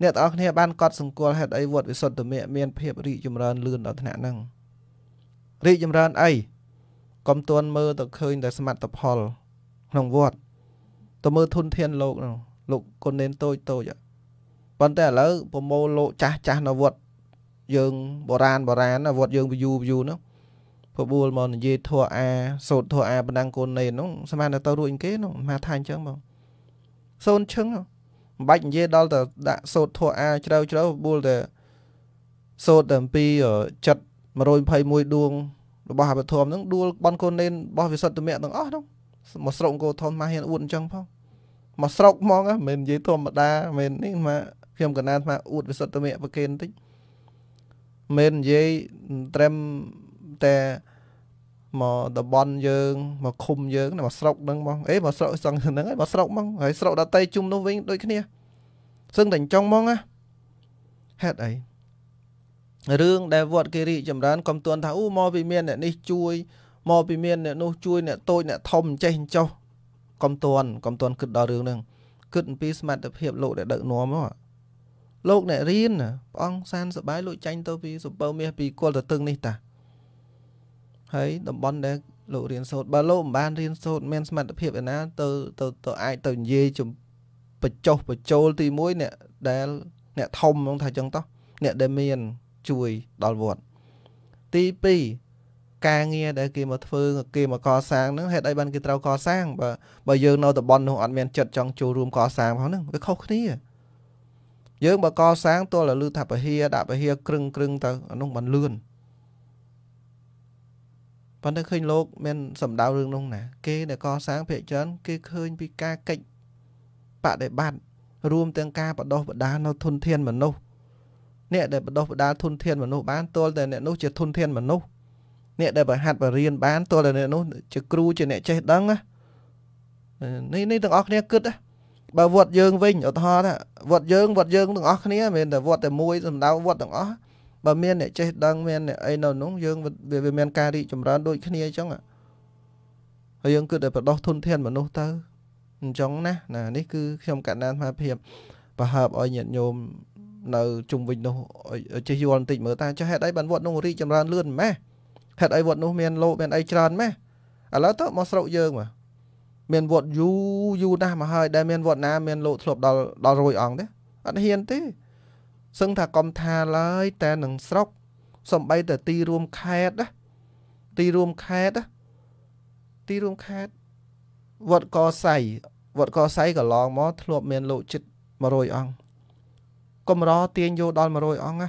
អ្នកទាំងអស់គ្នាបានកត់សង្កល់ហេតុអីវត្តវិសុទ្ធិមៈមានភាពរីកចម្រើនលឿនដល់ថ្នាក់ហ្នឹងរីកចម្រើនអីកុំទាន់មើលទៅឃើញតែសមត្ថផលក្នុងវត្តទៅមើលធនធានលោកនោះលោកគុណនេនតូចតូចប៉ុន្តែឥឡូវប្រមូលលោកចាស់ចាស់នៅវត្ត យើងបុរាណបុរាណវត្តយើងវយូវយូនោះប្របួលមកនិយាយធัวអាសោតធัวអាបណ្ដាំងកូនណេនោះស្មានតែទៅរួចគេនោះមកថាអញ្ចឹងបងសូនឈឹងមិនបាច់និយាយដល់ទៅដាក់សោតធัวអាជ្រៅជ្រៅប្របួលតែសោតតែអំពីចិត្ត121ដួងរបស់អភិធម្មនឹងដួលបនកូនណេនរបស់វិសុទ្ធមៈទាំងអស់នោះមកស្រុកអង្គរធំមកហ៊ានអួតអញ្ចឹងផងមកស្រុកហ្មងមិនមែននិយាយធម្មតាមិននេះមកខ្ញុំកណានថាអួតវិសុទ្ធមៈប្រគេនតិចមិននិយាយត្រឹមតែមកតំបន់យើងមកឃុំយើងមកស្រុកហ្នឹងបងអេមកស្រុកសឹងហ្នឹងហើយមកស្រុកហ្មងហើយស្រុកដតៃជុំនោះវិញដូចគ្នាសឹងតែចង់ហ្មងណាហេតុអីរឿងដែលវត្តគេរីចម្រើនកំទាន់ថាអូមកពីមានអ្នកនេះជួយមកពីមានអ្នកនោះជួយអ្នកតូចអ្នកធំចេះចោះកំទាន់កំទាន់គិតដល់រឿងហ្នឹង គិតអំពីសមត្ថភាពលោកដែលដឹកនាំហ្នឹងលោកអ្នករៀនព្រះអង្គសានសបាយលោកចាញ់ទៅពីសុពើមាសពីគល់ទៅទឹងនេះតាហើយតំបន់ដែលលោករៀនសូត្របើលោកមិនបានរៀនសូត្រមានសមត្ថភាពឯណាទៅទៅទៅអាចទៅនិយាយចំបញ្ចុះបញ្ចូលទី1អ្នកដែលអ្នកធំហ្នឹងថាចឹងតោះអ្នកដែលមានជួយដល់វត្តទី2ការងារដែលគេមកធ្វើគេមកកសាងហ្នឹងហេតុអីបានគេត្រូវកសាងបើបើយើងនៅតំបន់នោះអត់មានចិត្តចង់ចូលរួមកសាងផងហ្នឹងវាខុសគ្នាយើងបើកសាងទល់តែលឺថាពហិយដាក់ពហិយគ្រឹងគ្រឹងទៅអានោះបានលឿនប៉ុន្តែឃើញលោក មានសម្ដៅរឿងនោះណា គេដែលកសាងភាគច្រើនគេឃើញពីការកិច្ចបដិបត្តិរួមទាំងការបដោះបដានៅធនធានមនុស្សអ្នកដែលបដោះបដាធនធានមនុស្សបានទាល់តែអ្នកនោះជាធនធានមនុស្សអ្នកដែលបង្ហាត់បរៀនបានទាល់តែអ្នកនោះជាគ្រូជាអ្នកចេះដឹងនេះនេះទាំងអស់គ្នាគិតបើវត្តយើងវិញឧទាហរណ៍ថាវត្តយើងវត្តយើងទាំងអស់គ្នាមិនមែនតែវត្តតែមួយសំដៅវត្តទាំងអស់បើមានអ្នកចេះដឹងមានអ្នកអីនៅនោះយើងវាមានការរីកចម្រើន ដូចគ្នាអញ្ចឹងហើយយើងគិតតែបដោះធនធានមនុស្សទៅអញ្ចឹងណាណា នេះគឺខ្ញុំកណ្ដាលថាភាពប្រហើបឲ្យញាតិញោមនៅជុំវិញនោះចេះយល់បន្តិចមើលតើចេះហេតុអីបានវត្តនោះរីកចម្រើនលឿនម៉េះហេតុអីវត្តនោះមានលោមានអីច្រើនម៉េះឥឡូវទៅមកស្រុកយើងមកមានវត្តយូរយូរណាស់មកហើយ ដែលមានវត្តណា មានលោកធ្លាប់ដល់ដល់100អង្គទេអត់ហ៊ានទេសឹងថាកំថាឡើយតែនឹងស្រុកសំបីតែទីរួមខេត្តណាទីរួមខេត្តណាទីរួមខេត្តវត្តកសៃវត្តកសៃកន្លងមកធ្លាប់មានលោកចិត្ត100អង្គកំរទាញយកដល់100អង្គណា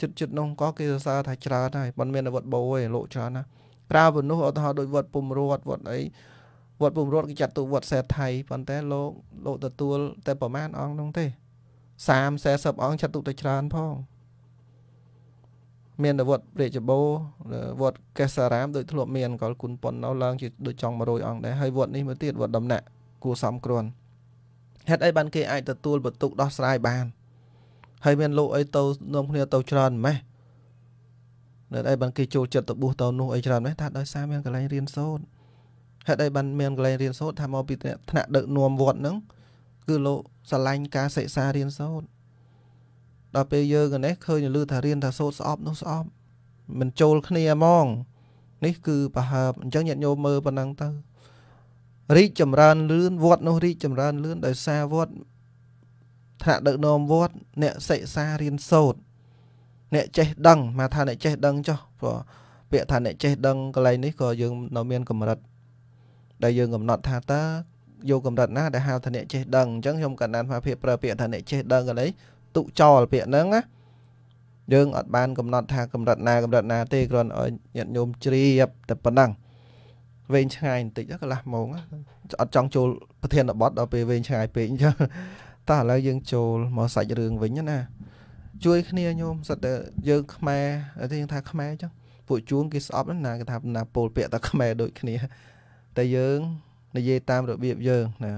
ចិត្តចិត្តនោះក៏គេសរសើរថាច្រើនហើយមិនមានវត្តបោឯងលោកច្រើនណាប្រើវនុសឧទាហរណ៍ដូចវត្តពុំរត់វត្តអីវត្តពុំរត់គេចាត់ទុកវត្តសេដ្ឋៃប៉ុន្តែលោកលោកទទួលតែប្រមាណអង្គនោះទេ30 40អង្គចាត់ទុកទៅច្រើនផងមានវត្តរាជបូរវត្តកេសារាមដូចធ្លាប់មានកលគុណប៉ុននៅឡើងជាដូចចង់100អង្គដែរហើយវត្តនេះមួយទៀតវត្តដំណាក់គួរសំគ្រាន់ហេតុអីបានគេអាចទទួលបន្ទុកដោះស្រាយបាន ហើយមានលោកអីទៅនាំគ្នាទៅច្រើនម៉េះនៅអីបានគេចូលចិត្តទៅបួសទៅនោះអីច្រើនម៉េះថាដោយសារមានកន្លែងរៀនសូត្រហេតុអីបានមានកន្លែងរៀនសូត្រថាមកពីថ្នាក់ដឹកនាំវត្តហ្នឹងគឺលោកស្រឡាញ់ការសិក្សារៀនសូត្រដល់ពេលយើងកនេះឃើញលឺថារៀនថាសូត្រស្អប់នោះស្អប់ មិនចូលគ្នាហ្មង នេះគឺប្រហើបអញ្ចឹងញាតិញោមមើលប៉ុណ្ណឹងទៅ រីកចម្រើនលឿនវត្តនោះរីកចម្រើនលឿនដោយសារវត្តថ្នាក់ដឹកនាំវត្តអ្នកសិក្សារៀនសូត្រអ្នកចេះដឹងមកថាអ្នកចេះដឹងចុះព្រោះពាក្យថាអ្នកចេះ ដឹងកន្លែងនេះក៏យើងនៅមានកម្រិតដែលយើងកំណត់ថាតើយកកម្រិតណាដែលហៅថាអ្នកចេះដឹងអញ្ចឹងខ្ញុំកណ្ដាលថាភាពប្រើពាក្យថាអ្នកចេះដឹងកន្លែងទុចោលពាក្យហ្នឹងណាយើងអត់បានកំណត់ថាកម្រិតណាកម្រិតណា ទេគ្រាន់ឲ្យញាតិញោមជ្រាបតែប៉ុណ្ណឹងវែងឆ្ងាយបន្តិចកន្លះម៉ោងអត់ចង់ចូលប្រធានបទដល់ពេលវែងឆ្ងាយពេកអញ្ចឹងតោះឥឡូវយើងចូលមកសាច់រឿងវិញណា ជួយគ្នាញោមសិតតែយើងខ្មែរគេថាខ្មែរអញ្ចឹងពួកជួងគេស្អប់ណាគេថាណាពោលពាក្យតែខ្មែរដូចគ្នាតែយើងនិយាយតាមរបៀបយើងណា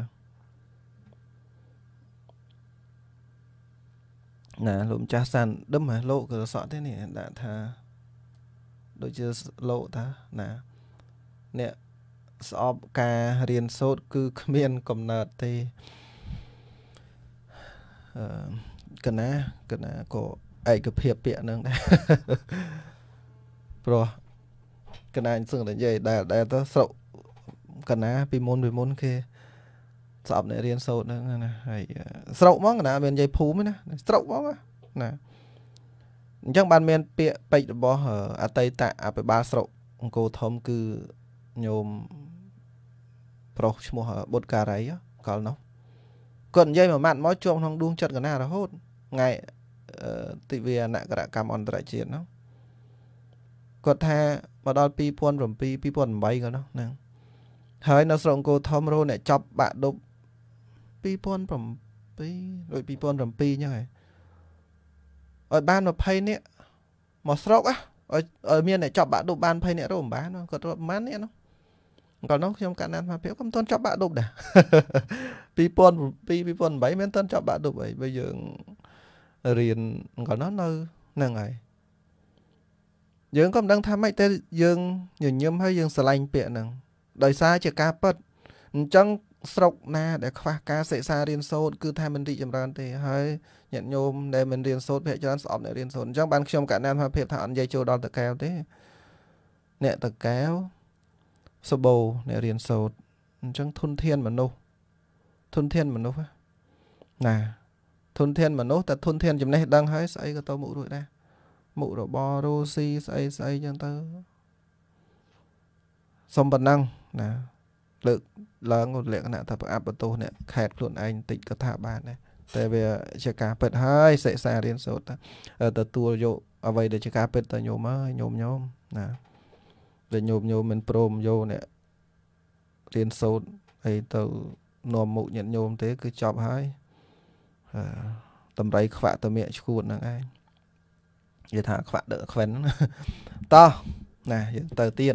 ណាលោកម្ចាស់សានដឹមហ៎លោកក៏សក់ទេនេះដាក់ថាដូចជាលោកថាណាអ្នកស្អប់ការរៀនសូត្រគឺគ្មានកំណត់ទេអឺកណាកណាក៏ឯកភាពពាក្យហ្នឹងដែរព្រោះកណាសឹងតែនិយាយដែលដែលទៅស្រុកកណាពីមុនពីមុនគេស្អប់អ្នករៀនសូត្រហ្នឹងណាហើយស្រុកហ្មងកណា មាននិយាយភូមិណាស្រុកហ្មងណាអញ្ចឹងបាន មាន ពាក្យពេចរបស់អតីតអភិបាលស្រុកអង្គរធំគឺញោមប្រុសឈ្មោះបុត្រការីកាលនោះគាត់និយាយមួយម៉ាត់មកជាប់ក្នុងដួងចិត្តកណារហូតថ្ងៃទិវាអនក្រកម្មអន្តរជាតិនោះគាត់ថាមកដល់2007 2008ក៏នោះហ្នឹងហើយនៅស្រុកអង្គរធំរហូតអ្នកចប់បាក់ដប់2007ដូច2007អញ្ចឹងហ៎ឲ្យបាន20នាក់មកស្រុកហ៎ឲ្យមានអ្នកចប់ បាក់ដប់បាន20នាក់រោមិនបានគាត់រាប់ប៉ុន្មាននាក់នោះកាលនោះខ្ញុំកាត់ណាត់មកភាពខ្ញុំមិនទាន់ចប់បាក់ដប់ដែរ2007 2008មិនទាន់ចប់បាក់ដប់អីបើយើងរៀនកាលនោះនៅហ្នឹងហើយយើងក៏មិនដឹងថាម៉េចតែយើងញញឹមហើយយើងស្រឡាញ់ពាក្យហ្នឹងដោយសារជាការប៉ັດអញ្ចឹង ស្រុកណាដែលខ្វះការសិក្សារៀនសូត្រគឺថាមិនរីកចម្រើនទេហើយញាតិញោមដែលមិនរៀនសូត្រភាគច្រើនស្អប់អ្នករៀនសូត្រអញ្ចឹងបានខ្ញុំកណានថាភាពថាអត់និយាយចូលដល់តកែវទេអ្នកតកែវសបោអ្នករៀនសូត្រអញ្ចឹងធនធានមនុស្សធនធានមនុស្សណាធនធានមនុស្សតែធនធានចំណេះដឹងហើយស្អីក៏ទៅមុខរួចដែរមុខរបររੂស៊ីស្អីស្អីអញ្ចឹងទៅសុំប៉ុណ្ណឹងណាលើកឡើងលក្ខណៈថាប្រអាប់បន្ទោសអ្នកខេតខ្លួនឯងតិចក៏ថាបានដែរតែវា ជាការពិតហើយសិក្សារៀនសូត្រទទួលយកអ្វីដែលជាការពិតតញោមហើយញោមញោមណាដែលញោមញោមមិនព្រមយកអ្នករៀនសូត្រអីទៅនាំមុខញាតញោមទេគឺចប់ហើយតម្រៃខ្វាក់តមៀកឈួតហ្នឹងឯងនិយាយថាខ្វាក់ដឹកខ្វិនតោះណាយើងទៅទៀត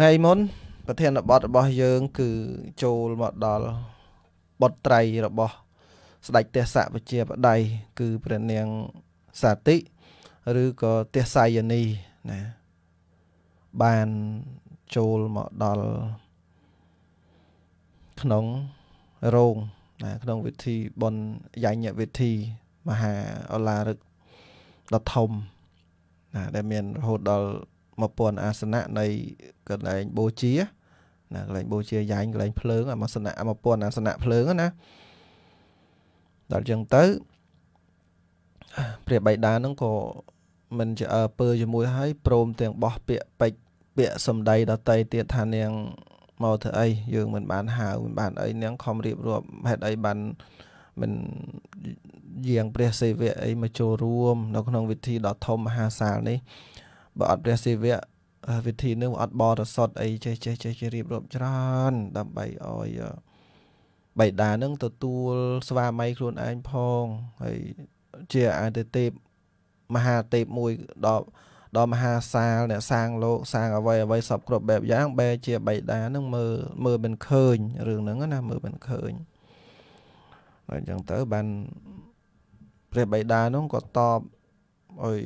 ថ្ងៃមុនប្រធានបទរបស់យើង គឺចូលមកដល់បទត្រៃរបស់ ស្ដេចទេសៈវិជាបដៃគឺព្រះនាងសាតិឬក៏ទេសសាយនីណាបានចូលមកដល់ក្នុងរោងណា ក្នុងវិធីបនយ៉ាញ់វិធីមហាអឡារឹកដ៏ធំ ណា ដែលមានរហូតដល់1000អាសនៈនៃកន្លែងបូជាណាកន្លែងបូជាយ៉ែងកន្លែងភ្លើងអាសនៈ1000អាសនៈភ្លើងណាដល់ចឹងទៅព្រះបៃតានឹងក៏មិនចើពើជាមួយហើយព្រមទាំងបោះពាក្យពេចពាក្យសំដីដតីទៀតថានាងមកធ្វើអីយើងមិនបានហៅមិនបានអីនាងខំរៀបរាប់ហេតុអីបានមិនយាង ព្រះសេវៈអីមកចូលរួមនៅក្នុងវិធីដ៏ធំមហាសាលនេះបើអត់ព្រះសិវៈវិធីនឹងអត់បរិសុទ្ធអីចេះចេះចេះចេះរៀបរាប់ច្រើនដើម្បីឲ្យបៃតានឹងទទួលស្វាមីខ្លួនឯងផងហើយជាអតិទេពមហាទេពមួយដល់ដល់មហាសាលអ្នក សាងលោកសាងអ្វីអ្វីសពគ្រប់បែបយ៉ាង បែជាបៃតានឹងមើលមើលមិនឃើញរឿងហ្នឹងណាមើលមិនឃើញហើយអញ្ចឹងទៅបានព្រះបៃតានោះក៏តបឲ្យ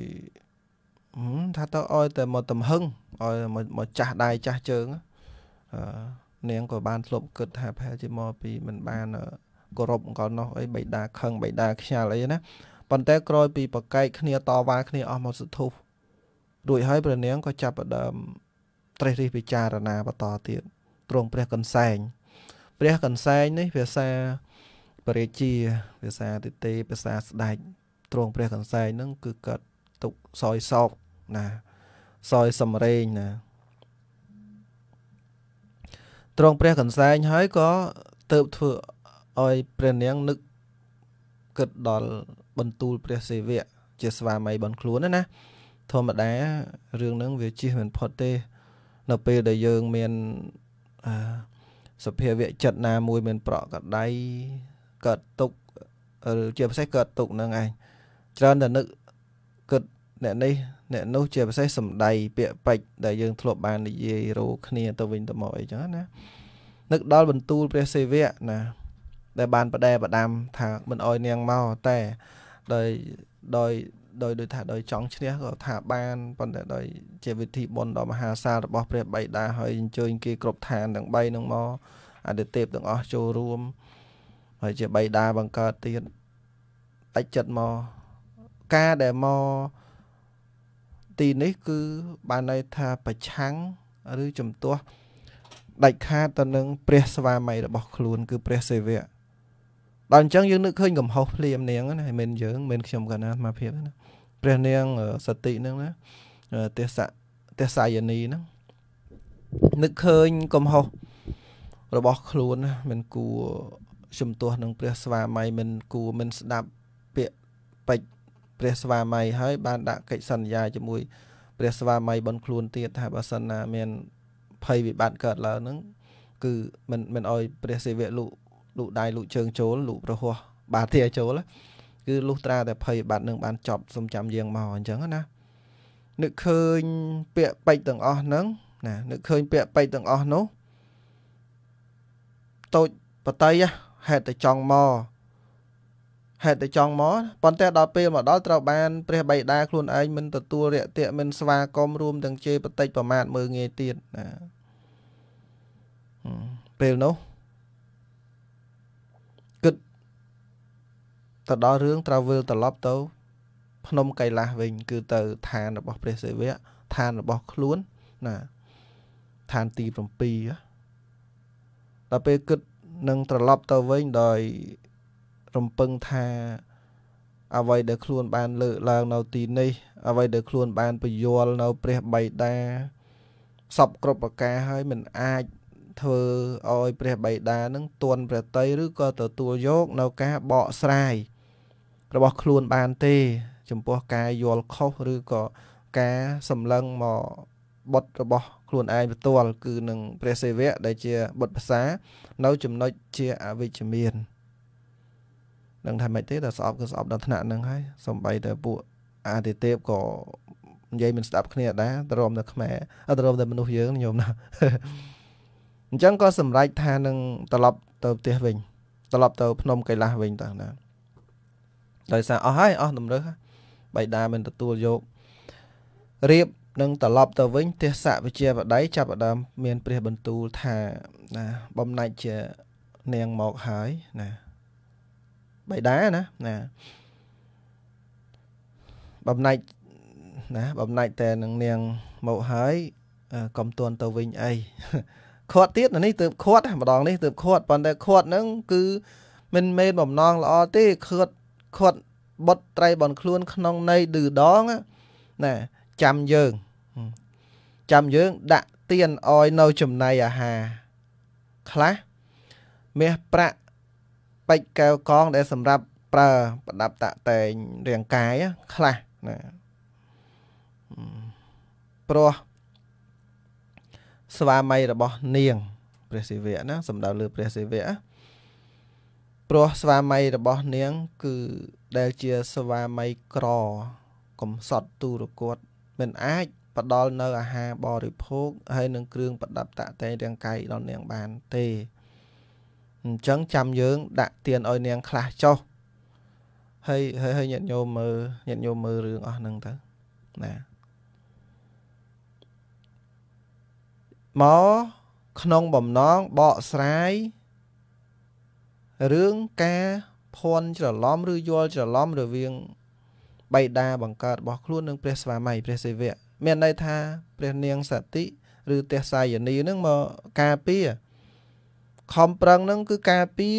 ថាទៅឲ្យតែមកទំហឹងឲ្យមកចាស់ដៃចាស់ជើងអឺនាងក៏បានធ្លាប់គិតថាប្រហែលជាមកពីមិនបានគោរពអង្កលនោះអីបៃតាខឹងបៃតាខ្ញាល់អីណាប៉ុន្តែក្រោយពីប្រកែកគ្នាតវ៉ាគ្នាអស់មកសធុះរួចហើយព្រះនាងក៏ចាប់ផ្ដើមត្រេះរិះពិចារណាបន្តទៀតទ្រង់ព្រះកន្សែង ព្រះកន្សែងនេះភាសាបរិជាភាសាទិទេភាសាស្ដេចទ្រង់ព្រះកន្សែងនឹងគឺកាត់ទុកសោយសោកណាសោយសំរេងណាត្រង់ព្រះកន្សែងហើយក៏ទៅធ្វើឲ្យព្រះនាងនឹកគិតដល់បន្ទូលព្រះសេវៈជាស្វាមីបនខ្លួនណា ធម្មតារឿងហ្នឹង វាជិះមិនផុតទេនៅពេលដែលយើងមានអឺសភាវៈចិត្តណាមួយមានប្រកក្តៅកើតទុកជាពិសេសកើតទុកហ្នឹងឯងច្រើនតែនឹកគិតអ្នកនេះអ្នកនោះជាពិសេសសំដីពាក្យពេចដែលយើង ធ្លាប់បាននិយាយរោគ្នាទៅវិញទៅមកអីចឹងណានឹកដល់បន្ទូលព្រះសិវៈណាដែលបានបដែបដាំថាមិនអោយនាងមកតែដោយដោយដោយដោយថាដោយចង់ឈ្នះក៏ថាបានប៉ុន្តែដោយជាវិធីបុណ្យដ៏មហាសាលរបស់ព្រះបិតាហើយអញ្ជើញ គេគ្រប់ឋានទាំង3នឹងមកអតិទេពទាំងអស់ចូលរួមហើយជាបិតាបង្កើតទៀតដាច់ចិត្តមកការដែលមកទីនេះគឺបានន័យថាប្រឆាំងឬជំទាស់ដាច់ខាតទៅនឹង ព្រះស្វាមីរបស់ខ្លួន គឺព្រះសិវៈដល់អញ្ចឹងយើងនឹកឃើញកំហុសភ្លាមនាងណាមិនយើងមិនខ្ញុំក៏ណាអាភាពណាព្រះនាងសតិនឹងណាទេសៈទេសាយនីហ្នឹងនឹកឃើញកំហុសរបស់ខ្លួនណាមិនគួរជំទាស់នឹងព្រះស្វាមីមិនគួរមិនស្ដាប់ពាក្យបច្ចព្រះស្វាមីហើយបានដាក់កិច្ចសន្យាជាមួយព្រះស្វាមីបនខ្លួនទៀតថាបើសិនណាមានភ័យវិបត្តិកើតឡើងហ្នឹងគឺមិនមិនអោយព្រះសិវៈលុលុដៃលុជើងចូលលុប្រហោះបាទទីឲ្យចូល គឺលុះត្រាតែភ័យវិបត្តិនឹងបានចប់សំចាំយើងមកអញ្ចឹងណានឹកឃើញពាក្យពេចទាំងអស់ហ្នឹងណានឹកឃើញពាក្យពេចទាំងអស់នោះតូចបតីហេតុតែចង់មកហេតុតែចង់មកប៉ុន្តែដល់ពេលមកដល់ត្រូវបានព្រះបិតាខ្លួនឯងមិនទទួលរាក់ទាក់មិនស្វាគមន៍រួម ទាំងជេរបន្តិចប្រមាថមើងងាយទៀតណាពេលនោះគិតទៅដល់រឿងត្រូវវិលត្រឡប់ទៅភ្នំកៃឡាស់វិញ គឺទៅឋានរបស់ព្រះសិវៈឋានរបស់ខ្លួនណាឋានទី7ដល់ពេលគិតនឹងត្រឡប់ទៅវិញដោយរំពឹងថា អ្វីដែលខ្លួនបានលើកឡើង នៅទីនេះអ្វីដែលខ្លួនបានពយល់នៅព្រះបៃតាសពគ្រប់ប្រការហើយមិនអាចធ្វើឲ្យព្រះបៃតានឹងទន់ប្រតីឬក៏ទទួលយកនៅការបកស្រាយរបស់ខ្លួនបានទេ ចំពោះការយល់ខុសឬក៏ការសម្លឹងមកបុតរបស់ខ្លួនឯងផ្ទាល់គឺនឹងព្រះសិវៈដែលជាបុតភាសានៅ ចំណុចជាអវិជ្ជមាន។នឹងថាម៉េចទេតែស្អប់ក៏ស្អប់ដល់ថ្នាក់ហ្នឹងហើយសំបីតែពួកអាទិទេពក៏និយាយមិនស្ដាប់គ្នាដែរទ្រាំនៅខ្មែរអត់ទ្រាំតែមនុស្សយើងញោមណាអញ្ចឹងក៏សម្រេចថានឹងត្រឡប់ទៅផ្ទះវិញត្រឡប់ទៅ ភ្នំកៃឡាស់វិញតើណាដោយសារអស់ហើយអស់តម្រឹះបៃតាមិនទទួលយករៀបនឹងត្រឡប់ទៅវិញទះសវិជាបដៃចាប់ដើមមាន ព្រះបន្ទូលថាណាបំណាច់ជានាងមកហើយណាបៃតាណាណាបំណាច់ណាបំណាច់តែនឹងនាងមកហើយ កុំទាន់ទៅវិញអីខាត់ទៀតនេះទើបខាត់ម្ដងនេះទើបខាត់ប៉ុន្តែខាត់ហ្នឹងគឺមិនមែនបំណងល្អទេខាត់ខាត់បុតត្រៃបនខ្លួនក្នុងនៃឌឺដងណាចាំយើង ចាំយើង ដាក់ទៀនអោយនៅចំណៃអាហារខ្លះមាសប្រាក់ពេជ្រកែវកងដែលសម្រាប់ប្រើប្រដាប់តាក់តែងរាងកាយខ្លះណាព្រោះស្វាមីរបស់នាងព្រះសិវៈណា សម្ដៅលើព្រះសិវៈព្រោះស្វាមីរបស់នាង គឺដែលជាស្វាមីក្រ កំសត់ទូរគាត់មិនអាចបដល់នៅ អាហារបរិភោគហើយនឹងគ្រឿងប្រដាប់តាក់តែងរាងកាយដល់នាងបានទេអញ្ចឹងចាំយើង ដាក់ទៀនឲ្យនាងខ្លះចុះហើយហើយហើយញាតិញោមមើលញាតិញោមមើលរឿងអស់ហ្នឹងទៅណាមកក្នុងបំណងបកស្រាយរឿងការភ័ន្តច្រឡំឬយល់ច្រឡំរវាងបៃតាបង្កើតរបស់ខ្លួននិងព្រះស្វាមីព្រះសិវៈមានន័យថាព្រះនាងសតិឬទេសសាយនីនឹងមកការពារខំប្រឹងនឹងគឺការពារ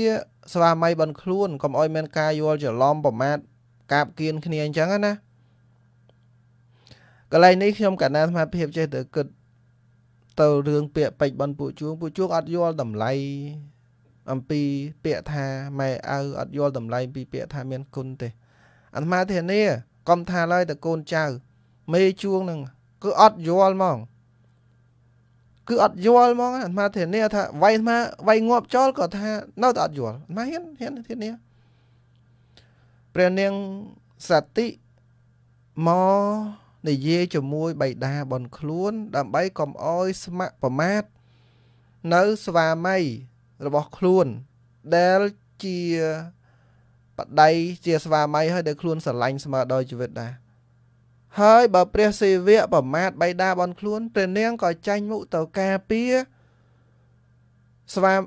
ស្វាមីបនខ្លួនកុំឲ្យមានការយល់ច្រឡំប្រមាថកាបគៀនគ្នាអញ្ចឹងណាកន្លែងនេះខ្ញុំកណ្ណាស្មារភាពចេះតែគិតទៅរឿងពាក្យពេចបនពួកជួងពួកជួងអត់យល់តម្លៃអំពីពាក្យថាម៉ែឪអត់យល់តម្លៃ ពីពាក្យថាមានគុណទេអាត្មាធានាកុំថាឡើយតកូនចៅមេជួងនឹងគឺអត់យល់ហ្មងគឺអត់យល់ហ្មងអាត្មាធានាថាវាយអាត្មាវាយងាប់ចោលក៏ថា នៅតែអត់យល់អាត្មាហ៊ានហ៊ានធានាព្រះនាងសតិមកនិយាយជាមួយបៃតាបនខ្លួន ដើម្បីកុំអោយស្ម័គ្រប្រមាថនៅស្វាមីរបស់ខ្លួន ដែលជាបដៃជាស្វាមីហើយដែលខ្លួនស្រឡាញ់ស្មើដោយជីវិតដែរហើយបើព្រះសិវៈប្រមាថបៃតាបនខ្លួន ព្រះនាងក៏ចាញ់មុខទៅការពារស្វាម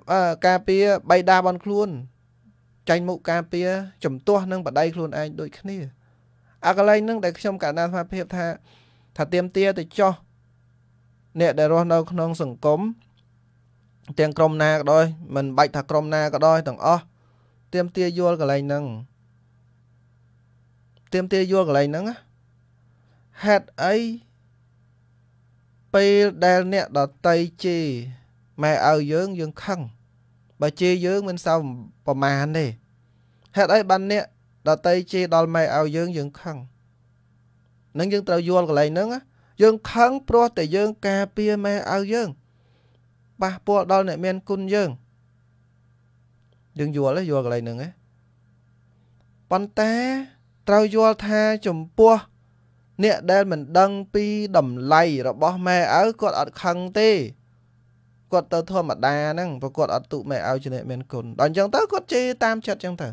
ការពារបៃតាបនខ្លួនចាញ់មុខការពារជំទាស់នឹងបដៃខ្លួនឯងដូចគ្នា អាកន្លែងនឹងដែលខ្ញុំកណ្ដាលស្មារភាពថា ថាទៀមទាទៅចោះអ្នកដែលរស់នៅក្នុងសង្គមទាំងក្រុមណាក៏ដោយមិនបាច់ថាក្រុមណាក៏ដោយទាំងអស់ទៀមទាយល់កន្លែងហ្នឹងទៀមទាយល់កន្លែងហ្នឹងណាហេតុអីពេលដែលអ្នកដតីជេរម៉ែឲ្យយើងយើងខឹងបើជេរយើងមិនសៅប្រមាណទេហេតុអីបានអ្នកដតីជេរដល់ម៉ែឲ្យយើងយើងខឹងនឹងយើងត្រូវយល់កន្លែងហ្នឹងយើងខឹងព្រោះតែយើង ការពារម៉ែឲ្យយើងប៉ះពាល់ដល់អ្នកមានគុណយើងយើងយល់យល់កន្លែងហ្នឹងឯងប៉ុន្តែត្រូវយល់ថាចំពោះអ្នកដែលមិនដឹងពីតម្លៃរបស់ម៉ែឪគាត់អត់ខឹងទេគាត់ទៅធម្មតាហ្នឹងព្រោះគាត់អត់ទុម៉ែឪជាអ្នកមានគុណដល់អញ្ចឹងទៅគាត់ជេរតាមចិត្តអញ្ចឹងទៅ